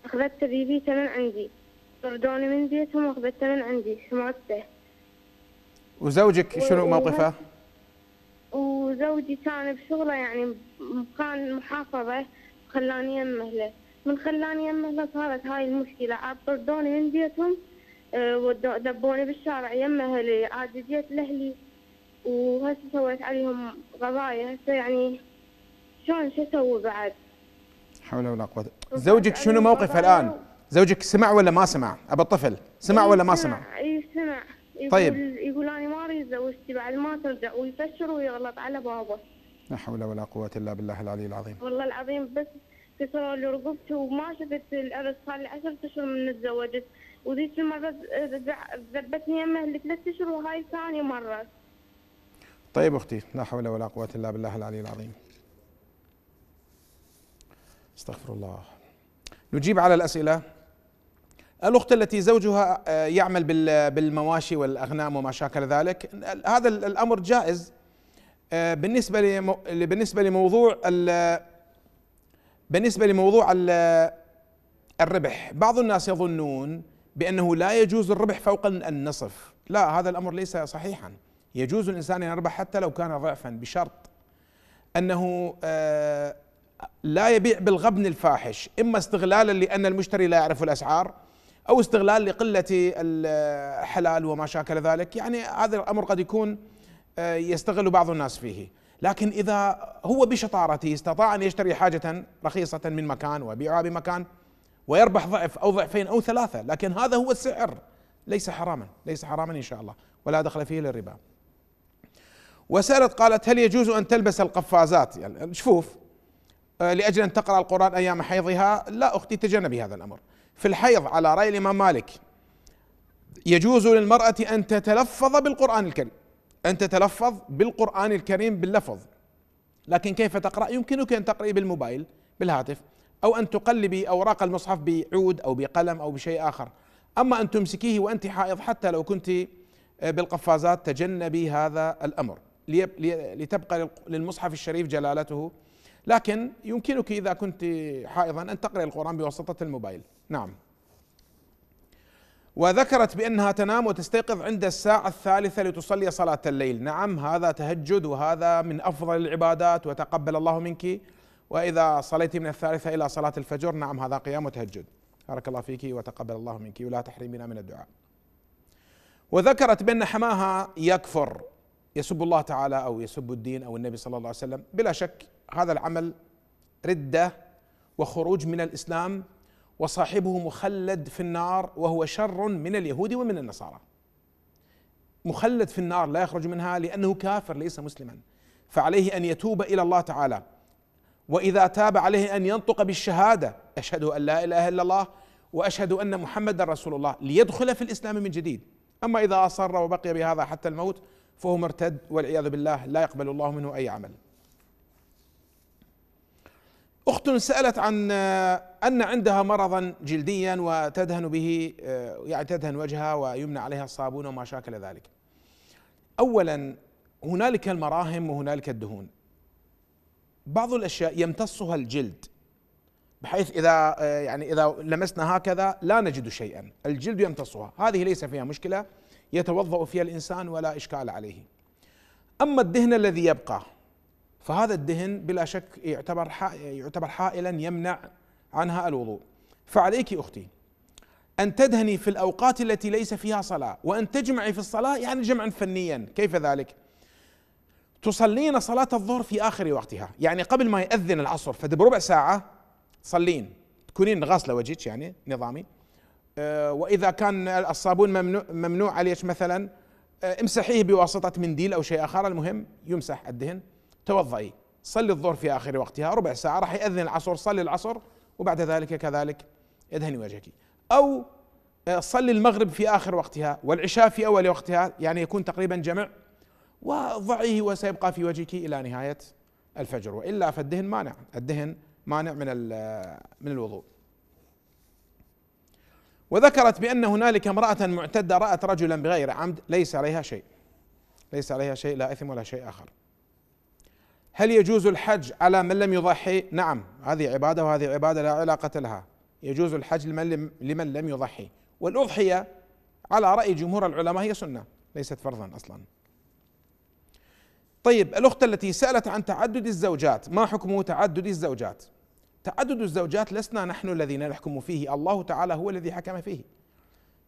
أخذته بيبيته من عندي طردوني من بيتهم وأخذته من عندي حمارته وزوجك شنو موقفه؟ وزوجي كان بشغله يعني مكان محافظة خلاني يمه له من خلاني يمه له صارت هاي المشكلة عاد طردوني من بيتهم آه، ودبوني بالشارع يمه اهلي عاد جيت لاهلي وهسه سويت عليهم قضايا هسه يعني شلون شو اسوي بعد؟ حول ولا قوة زوجك شنو موقفه الان؟ زوجك سمع ولا ما سمع؟ ابو الطفل سمع ولا ما سمع؟ اي سمع طيب. يقول طيب يقول انا ما اريد زوجتي بعد ما ترجع ويفشر ويغلط على بابا لا حول ولا قوه الا بالله العلي العظيم والله العظيم بس كسروا لي رقبتي وما شفت العرس صار لي 10 اشهر من تزوجت وذيك المره ذبتني يمه لثلاث اشهر وهاي ثاني مره طيب اختي لا حول ولا قوه الا بالله العلي العظيم استغفر الله نجيب على الاسئله الأخت التي زوجها آه، يعمل بالمواشي والأغنام وما شاكل ذلك هذا الأمر جائز آه، بالنسبة بالنسبة لموضوع بالنسبة لموضوع الربح بعض الناس يظنون بأنه لا يجوز الربح فوق النصف لا هذا الأمر ليس صحيحا يجوز الإنسان أن يربح حتى لو كان ضعفا بشرط أنه آه، لا يبيع بالغبن الفاحش إما استغلالا لأن المشتري لا يعرف الأسعار أو استغلال لقلة الحلال وما شاكل ذلك يعني هذا الأمر قد يكون آه، يستغل بعض الناس فيه لكن إذا هو بشطارته استطاع أن يشتري حاجة رخيصة من مكان ويبيعها بمكان ويربح ضعف أو ضعفين أو ثلاثة لكن هذا هو السعر ليس حراما ليس حراما إن شاء الله ولا دخل فيه للربا وسألت قالت هل يجوز أن تلبس القفازات يعني شفوف آه، لأجل أن تقرأ القرآن أيام حيضها لا أختي تجنبي هذا الأمر في الحيض على رأي الإمام مالك يجوز للمرأة أن تتلفظ بالقرآن الكريم أن تتلفظ بالقرآن الكريم باللفظ لكن كيف تقرأ يمكنك أن تقرأي بالموبايل بالهاتف أو أن تقلبي أوراق المصحف بعود أو بقلم أو بشيء آخر أما أن تمسكيه وأنت حائض حتى لو كنت آه، بالقفازات تجنبي هذا الأمر لتبقى للمصحف الشريف جلالته لكن يمكنك إذا كنت حائضا أن تقرأ القرآن بواسطة الموبايل نعم وذكرت بأنها تنام وتستيقظ عند الساعة الثالثة لتصلي صلاة الليل نعم هذا تهجد وهذا من أفضل العبادات وتقبل الله منك وإذا صليت من الثالثة إلى صلاة الفجر نعم هذا قيام وتهجد بارك الله فيك وتقبل الله منك ولا تحرمنا من الدعاء وذكرت بأن حماها يكفر يسب الله تعالى أو يسب الدين أو النبي صلى الله عليه وسلم بلا شك هذا العمل ردة وخروج من الإسلام وصاحبه مخلد في النار وهو شر من اليهود ومن النصارى مخلد في النار لا يخرج منها لأنه كافر ليس مسلما فعليه أن يتوب إلى الله تعالى وإذا تاب عليه أن ينطق بالشهادة أشهد أن لا إله إلا الله وأشهد أن محمدا رسول الله ليدخل في الإسلام من جديد أما إذا أصر وبقي بهذا حتى الموت فهو مرتد والعياذ بالله لا يقبل الله منه أي عمل أخت سألت عن آه، أن عندها مرضا جلديا وتدهن به آه، يعني تدهن وجهها ويمنع عليها الصابون وما شاكل ذلك أولا هنالك المراهم وهنالك الدهون بعض الأشياء يمتصها الجلد بحيث إذا آه، يعني إذا لمسنا هكذا لا نجد شيئا الجلد يمتصها هذه ليس فيها مشكلة يتوضأ فيها الإنسان ولا إشكال عليه أما الدهن الذي يبقى فهذا الدهن بلا شك يعتبر يعتبر حائلا يمنع عنها الوضوء فعليك اختي ان تدهني في الاوقات التي ليس فيها صلاه وان تجمعي في الصلاه يعني جمعا فنيا كيف ذلك تصلين صلاه الظهر في اخر وقتها يعني قبل ما ياذن العصر فبربع ساعه تصلين تكونين غاسله وجهك يعني نظامي آه، واذا كان الصابون ممنوع ممنوع عليك مثلا آه، امسحيه بواسطه منديل او شيء اخر المهم يمسح الدهن توضئي صلي الظهر في آخر وقتها ربع ساعة راح يأذن العصر صلي العصر وبعد ذلك كذلك ادهني وجهك أو آه، صلي المغرب في آخر وقتها والعشاء في أول وقتها يعني يكون تقريبا جمع وضعيه وسيبقى في وجهك إلى نهاية الفجر وإلا فالدهن مانع الدهن مانع من من الوضوء وذكرت بأن هنالك امرأة معتدة رأت رجلا بغير عمد ليس عليها شيء ليس عليها شيء لا إثم ولا شيء آخر هل يجوز الحج على من لم يضحي؟ نعم هذه عبادة وهذه عبادة لا علاقة لها يجوز الحج لمن لم يضحي والأضحية على رأي جمهور العلماء هي سنة ليست فرضا أصلا طيب الأخت التي سألت عن تعدد الزوجات ما حكم تعدد الزوجات تعدد الزوجات لسنا نحن الذين نحكم فيه الله تعالى هو الذي حكم فيه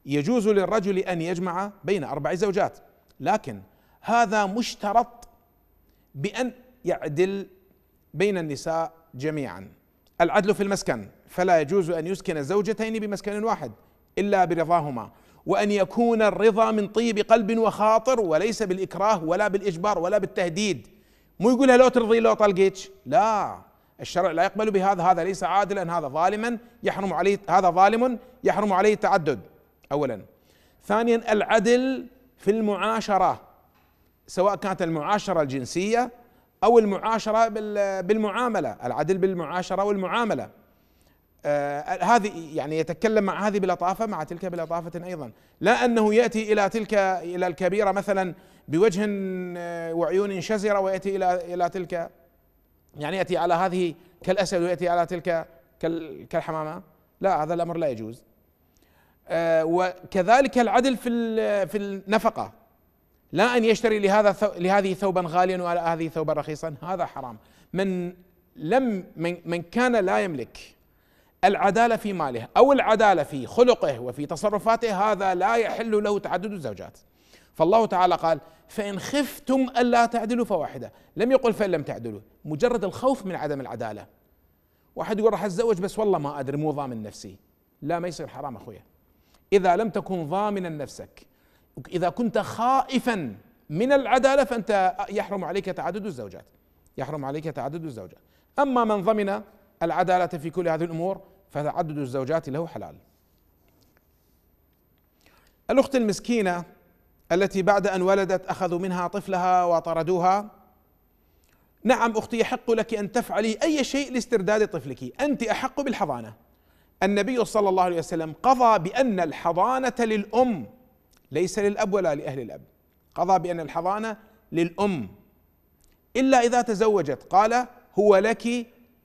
يجوز للرجل أن يجمع بين أربع زوجات لكن هذا مشترط بأن يعدل بين النساء جميعا العدل في المسكن فلا يجوز ان يسكن الزوجتين بمسكن واحد الا برضاهما وان يكون الرضا من طيب قلب وخاطر وليس بالاكراه ولا بالاجبار ولا بالتهديد مو يقولها لو ترضي لو طلقيتش لا الشرع لا يقبل بهذا هذا ليس عادلا هذا ظالما يحرم عليه هذا ظالم يحرم عليه التعدد اولا ثانيا العدل في المعاشره سواء كانت المعاشره الجنسيه او المعاشره بالمعامله العدل بالمعاشره والمعامله آه هذه يعني يتكلم مع هذه بلطافه مع تلك بلطافه ايضا لا انه ياتي الى تلك الى الكبيره مثلا بوجه آه، وعيون شزره وياتي الى الى تلك يعني ياتي على هذه كالاسد وياتي على تلك كالحمامه لا هذا الامر لا يجوز آه وكذلك العدل في في النفقه لا أن يشتري لهذا لهذه ثوبا غاليا ولا هذه ثوبا رخيصا هذا حرام من لم من, من كان لا يملك العدالة في ماله أو العدالة في خلقه وفي تصرفاته هذا لا يحل له تعدد الزوجات فالله تعالى قال فإن خفتم ألا تعدلوا فواحدة لم يقل فإن لم تعدلوا مجرد الخوف من عدم العدالة واحد يقول راح اتزوج بس والله ما أدري مو ضامن نفسي لا ما يصير حرام أخويا إذا لم تكن ضامنا نفسك إذا كنت خائفا من العدالة فأنت يحرم عليك تعدد الزوجات يحرم عليك تعدد الزوجات أما من ضمن العدالة في كل هذه الأمور فتعدد الزوجات له حلال الأخت المسكينة التي بعد أن ولدت أخذوا منها طفلها وطردوها نعم أختي يحق لك أن تفعلي أي شيء لاسترداد طفلك أنت أحق بالحضانة النبي صلى الله عليه وسلم قضى بأن الحضانة للأم ليس للاب ولا لاهل الاب قضى بان الحضانه للام الا اذا تزوجت قال هو لك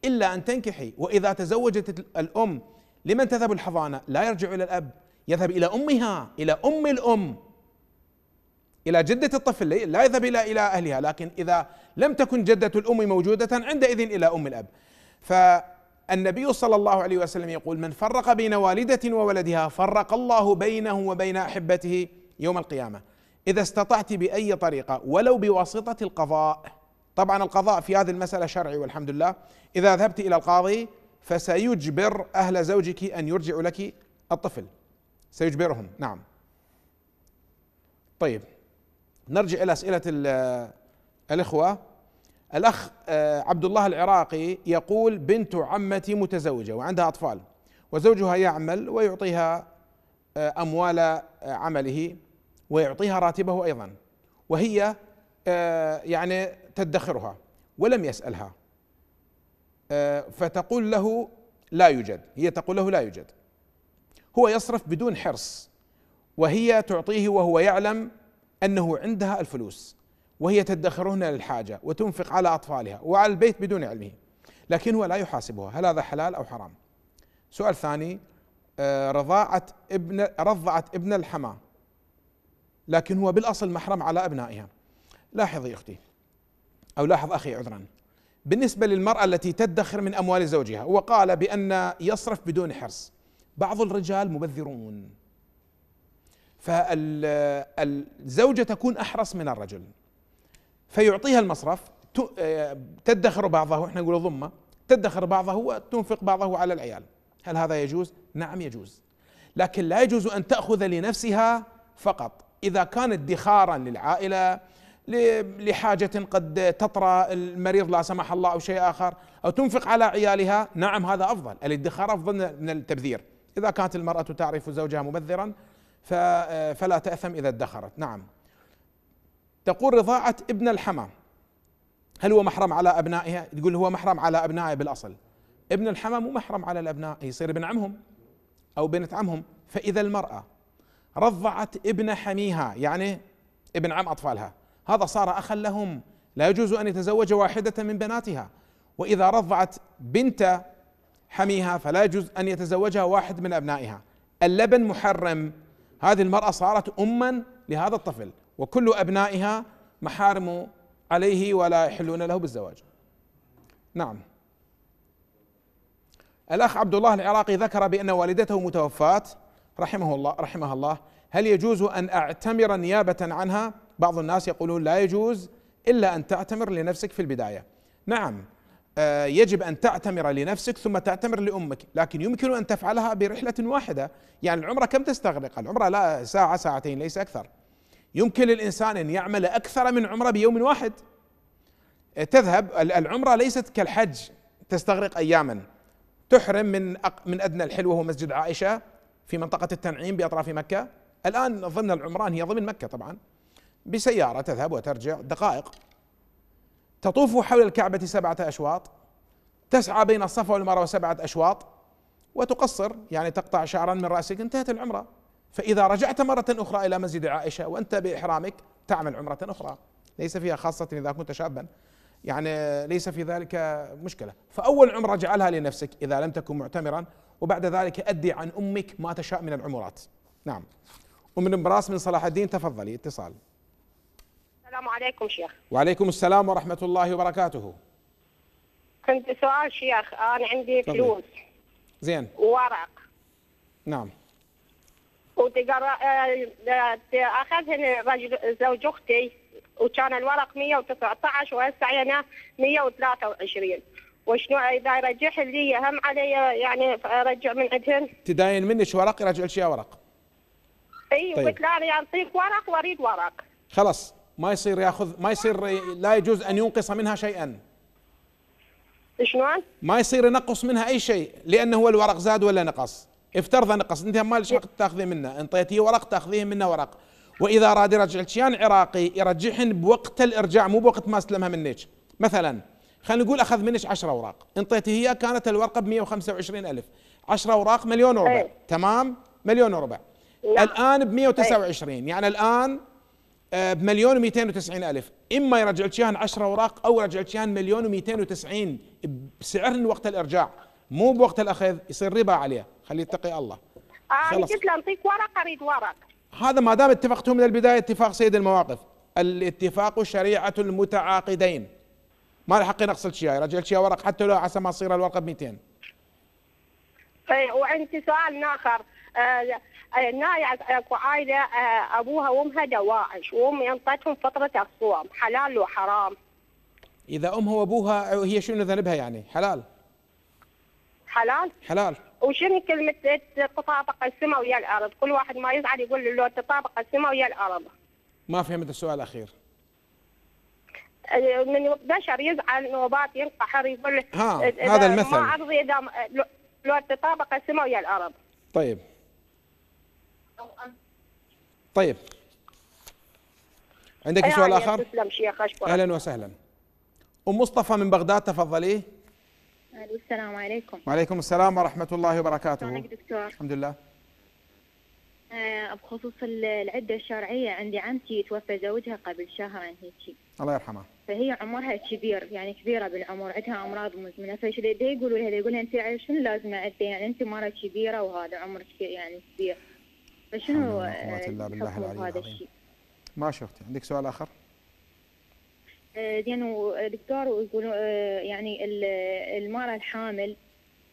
الا ان تنكحي واذا تزوجت الام لمن تذهب الحضانه لا يرجع الى الاب يذهب الى امها الى ام الام الى جده الطفل لا يذهب الى الى اهلها لكن اذا لم تكن جده الام موجوده عندئذ الى ام الاب ف النبي صلى الله عليه وسلم يقول من فرق بين والدة وولدها فرق الله بينه وبين أحبته يوم القيامة إذا استطعت بأي طريقة ولو بواسطة القضاء طبعا القضاء في هذه المسألة شرعي والحمد لله إذا ذهبت إلى القاضي فسيجبر أهل زوجك أن يرجعوا لك الطفل سيجبرهم نعم طيب نرجع إلى أسئلة الإخوة الأخ آه، عبد الله العراقي يقول بنت عمتي متزوجة وعندها أطفال وزوجها يعمل ويعطيها آه، أموال آه، عمله ويعطيها راتبه أيضا وهي يعني تدخرها ولم يسألها فتقول له لا يوجد هي تقول له لا يوجد هو يصرف بدون حرص وهي تعطيه وهو يعلم أنه عندها الفلوس وهي تدخرهن للحاجة وتنفق على أطفالها وعلى البيت بدون علمه لكن هو لا يحاسبها هل هذا حلال أو حرام سؤال ثاني آه، رضاعة ابن رضعت ابن الحماة لكن هو بالأصل محرم على أبنائها لاحظي أختي أو لاحظ أخي عذرا بالنسبة للمرأة التي تدخر من أموال زوجها وقال بأن يصرف بدون حرص بعض الرجال مبذرون فالزوجة آه، تكون أحرص من الرجل فيعطيها المصرف آه، تدخر بعضه احنا نقول ضمه تدخر بعضه وتنفق بعضه على العيال هل هذا يجوز؟ نعم يجوز لكن لا يجوز ان تاخذ لنفسها فقط اذا كان ادخارا للعائله لحاجه قد تطرا المريض لا سمح الله او شيء اخر او تنفق على عيالها نعم هذا افضل الادخار افضل من التبذير اذا كانت المراه تعرف زوجها مبذرا آه، فلا تاثم اذا ادخرت نعم تقول رضاعة ابن الحمام هل هو محرم على أبنائها تقول هو محرم على أبنائه بالأصل ابن الحمام مو محرم على الأبناء يصير ابن عمهم أو بنت عمهم فإذا المرأة رضعت ابن حميها يعني ابن عم أطفالها هذا صار أخا لهم لا يجوز أن يتزوج واحدة من بناتها وإذا رضعت بنت حميها فلا يجوز أن يتزوجها واحد من أبنائها اللبن محرم هذه المرأة صارت أما لهذا الطفل وكل أبنائها محارم عليه ولا يحلون له بالزواج نعم الأخ عبد الله العراقي ذكر بأن والدته متوفاة رحمه الله رحمها الله هل يجوز أن أعتمر نيابة عنها بعض الناس يقولون لا يجوز إلا أن تعتمر لنفسك في البداية نعم آه، يجب أن تعتمر لنفسك ثم تعتمر لأمك لكن يمكن أن تفعلها برحلة واحدة يعني العمرة كم تستغرق العمرة لا ساعة ساعتين ليس أكثر يمكن للإنسان أن يعمل أكثر من عمرة بيوم واحد تذهب العمرة ليست كالحج تستغرق أياما تحرم من من أدنى الحل وهو مسجد عائشة في منطقة التنعيم بأطراف مكة الآن ضمن العمران هي ضمن مكة طبعا بسيارة تذهب وترجع دقائق تطوف حول الكعبة سبعة أشواط تسعى بين الصفا والمروة سبعة أشواط وتقصر يعني تقطع شعرا من رأسك انتهت العمرة فإذا رجعت مرة أخرى إلى مسجد عائشة وأنت بإحرامك تعمل عمرة أخرى ليس فيها خاصة إذا كنت شابا يعني ليس في ذلك مشكلة فأول عمرة جعلها لنفسك إذا لم تكن معتمرا وبعد ذلك أدي عن أمك ما تشاء من العمرات نعم ومن براس من صلاح الدين تفضلي اتصال السلام عليكم شيخ وعليكم السلام ورحمة الله وبركاته كنت سؤال شيخ أنا عندي فلوس زين وورق نعم وتقرا آه، آه، رجل زوج اختي وكان الورق 119 وهسه انا 123 وشنو اذا رجع لي هم علي يعني ارجع من عندهن تداين منك ورق يرجع لك ورق اي طيب. قلت له انا اعطيك ورق واريد ورق خلاص ما يصير ياخذ ما يصير لا يجوز ان ينقص منها شيئا شلون؟ ما يصير ينقص منها اي شيء لانه هو الورق زاد ولا نقص افترض قصد انت مالش حق تاخذيه منه انطيتيه ورق تاخذيه منه ورق واذا راد يرجع شيان عراقي يرجعهن بوقت الارجاع مو بوقت ما استلمها منك مثلا خلينا نقول اخذ منك 10 اوراق انطيتي هي كانت الورقه ب 125000 10 اوراق مليون وربع أي. تمام مليون وربع لا. نعم. الان ب 129 أي. يعني الان آه، بمليون و290 الف اما يرجع لك اياهن 10 اوراق او يرجع لك اياهن مليون و290 بسعر وقت الارجاع مو بوقت الاخذ يصير ربا عليه خليه يتقي الله آه انا قلت له نعطيك ورقه اريد ورق هذا ما دام اتفقتم من البدايه اتفاق سيد المواقف الاتفاق شريعه المتعاقدين ما حق نقصد شيء رجل شيء ورق حتى لو عسى ما تصير الورقه ب 200 اي وعندي سؤال اخر آه، آه، نايع اكو عائله آه، ابوها وامها دواعش وامي انطتهم فتره الصوم حلال وحرام اذا امها وابوها هي شنو ذنبها يعني حلال حلال حلال وشنو كلمة تطابق السماء ويا الأرض كل واحد ما يزعل يقول له تطابق السماء ويا الأرض ما فهمت السؤال الأخير أه، من بشر يزعل نوبات ينقحر يقول ها أه، هذا المثل ما أرضي إذا أه، لو تطابق السماء ويا الأرض طيب طيب عندك سؤال آخر؟ أهلا وسهلا أم مصطفى من بغداد تفضلي السلام عليكم وعليكم السلام ورحمة الله وبركاته شلونك دكتور الحمد لله آه، بخصوص العدة الشرعية عندي عمتي توفى زوجها قبل شهر هيك الله يرحمها فهي عمرها كبير يعني كبيرة بالعمر عندها أمراض مزمنة فايش اللي يقولوا لها يقول لها أنت شنو لازم عدة يعني أنت مرة كبيرة وهذا عمرك يعني كبير فشنو الله إلا آه، بالله العلي العظيم ما شفتي عندك سؤال آخر؟ آه، لانه دكتور يقولوا آه، يعني المراه الحامل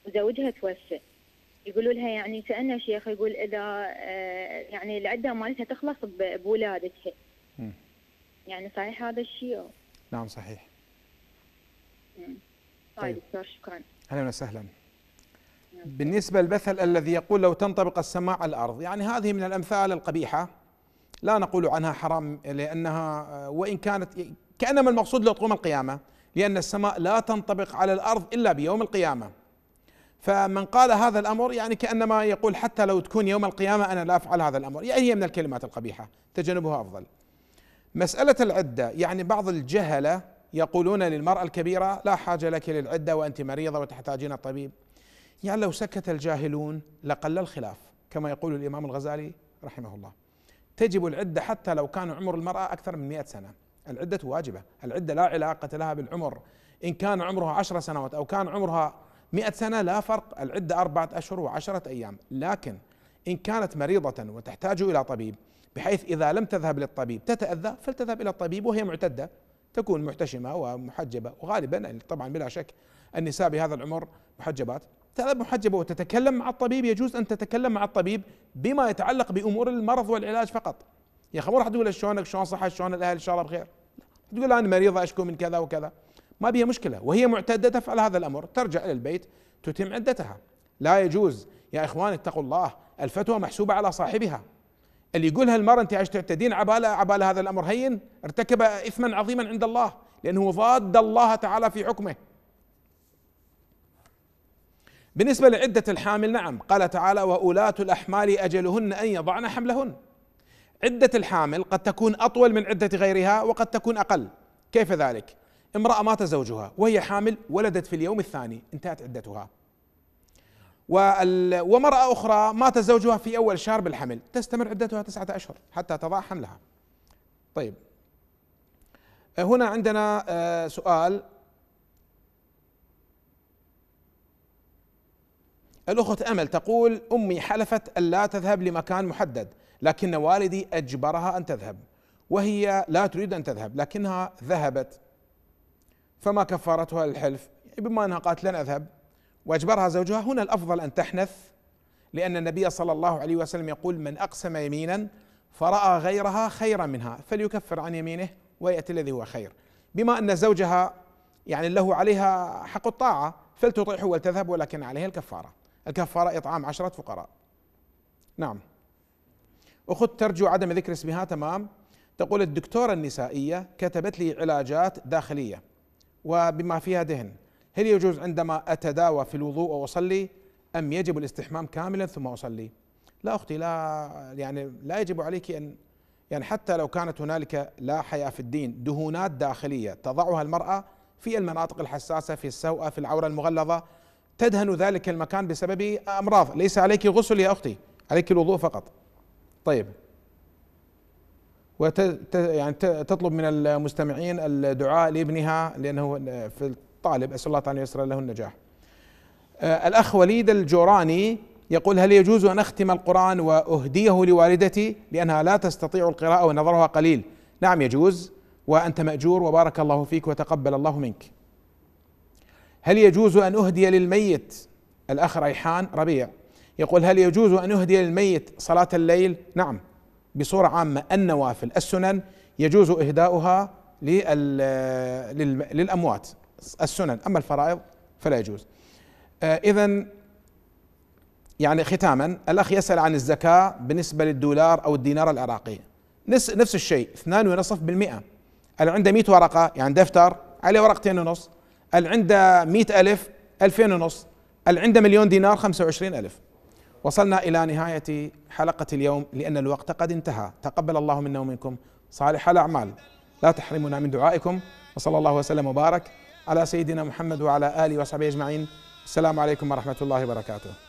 وزوجها توفى يقولوا لها يعني سالنا شيخ يقول اذا آه، يعني العده مالتها تخلص بولادتها يعني صحيح هذا الشيء نعم صحيح طيب, طيب دكتور شكرا اهلا وسهلا نعم. بالنسبة للمثل الذي يقول لو تنطبق السماء على الأرض يعني هذه من الأمثال القبيحة لا نقول عنها حرام لأنها وإن كانت كأنما المقصود لو تقوم القيامة لأن السماء لا تنطبق على الأرض إلا بيوم القيامة فمن قال هذا الأمر يعني كأنما يقول حتى لو تكون يوم القيامة أنا لا أفعل هذا الأمر يعني هي من الكلمات القبيحة تجنبها أفضل مسألة العدة يعني بعض الجهلة يقولون للمرأة الكبيرة لا حاجة لك للعدة وأنت مريضة وتحتاجين الطبيب يعني لو سكت الجاهلون لقل الخلاف كما يقول الإمام الغزالي رحمه الله تجب العدة حتى لو كان عمر المرأة أكثر من مئة سنة العدة واجبة العدة لا علاقة لها بالعمر إن كان عمرها عشر سنوات أو كان عمرها مئة سنة لا فرق العدة أربعة أشهر وعشرة أيام لكن إن كانت مريضة وتحتاج إلى طبيب بحيث إذا لم تذهب للطبيب تتأذى فلتذهب إلى الطبيب وهي معتدة تكون محتشمة ومحجبة وغالبا طبعا بلا شك النساء بهذا العمر محجبات تذهب محجبة وتتكلم مع الطبيب يجوز أن تتكلم مع الطبيب بما يتعلق بأمور المرض والعلاج فقط يا أخي مو راح تقول شلونك شلون صحة شلون الأهل إن شاء الله بخير تقول انا مريضه اشكو من كذا وكذا ما بها مشكله وهي معتده تفعل هذا الامر ترجع الى البيت تتم عدتها لا يجوز يا اخوان اتقوا الله الفتوى محسوبه على صاحبها اللي يقولها المرأة أنت عايش تعتدين عبالة عبالة هذا الأمر هين ارتكب إثما عظيما عند الله لأنه ضاد الله تعالى في حكمه بالنسبة لعدة الحامل نعم قال تعالى واولات الأحمال أجلهن أن يضعن حملهن عدة الحامل قد تكون أطول من عدة غيرها وقد تكون أقل كيف ذلك؟ امرأة مات زوجها وهي حامل ولدت في اليوم الثاني انتهت عدتها وامرأة أخرى مات زوجها في أول شهر بالحمل تستمر عدتها تسعة أشهر حتى تضع حملها طيب هنا عندنا آه، سؤال الأخت أمل تقول أمي حلفت ألا تذهب لمكان محدد لكن والدي أجبرها أن تذهب وهي لا تريد أن تذهب لكنها ذهبت فما كفارتها للحلف بما أنها قالت لن أذهب وأجبرها زوجها هنا الأفضل أن تحنث لأن النبي صلى الله عليه وسلم يقول من أقسم يمينا فرأى غيرها خيرا منها فليكفر عن يمينه ويأتي الذي هو خير بما أن زوجها يعني له عليها حق الطاعة فلتطيعه ولتذهب ولكن عليها الكفارة الكفارة إطعام عشرة فقراء نعم أخت ترجو عدم ذكر اسمها تمام تقول الدكتورة النسائية كتبت لي علاجات داخلية وبما فيها دهن هل يجوز عندما أتداوى في الوضوء وأصلي أم يجب الاستحمام كاملا ثم أصلي لا أختي لا يعني لا يجب عليك أن يعني حتى لو كانت هنالك لا حياة في الدين دهونات داخلية تضعها المرأة في المناطق الحساسة في السوءة في العورة المغلظة تدهن ذلك المكان بسبب امراض ليس عليك غسل يا اختي عليك الوضوء فقط طيب وت يعني تطلب من المستمعين الدعاء لابنها لانه في الطالب اسال الله تعالى يسر له النجاح آه، الاخ وليد الجوراني يقول هل يجوز ان اختم القران واهديه لوالدتي لانها لا تستطيع القراءه ونظرها قليل نعم يجوز وانت ماجور وبارك الله فيك وتقبل الله منك هل يجوز أن أهدي للميت الأخ ريحان ربيع يقول هل يجوز أن أهدي للميت صلاة الليل نعم بصورة عامة النوافل السنن يجوز إهداؤها للأموات السنن أما الفرائض فلا يجوز آه، إذا يعني ختاما الأخ يسأل عن الزكاة بالنسبة للدولار أو الدينار العراقي نفس الشيء 2.5% أنا عنده 100 ورقة يعني دفتر عليه ورقتين ونص اللي عنده مئة ألف ألفين ونص اللي عنده مليون دينار خمسة وعشرين ألف وصلنا إلى نهاية حلقة اليوم لأن الوقت قد انتهى تقبل الله منا ومنكم صالح الأعمال لا تحرمنا من دعائكم وصلى الله وسلم وبارك على سيدنا محمد وعلى آله وصحبه أجمعين السلام عليكم ورحمة الله وبركاته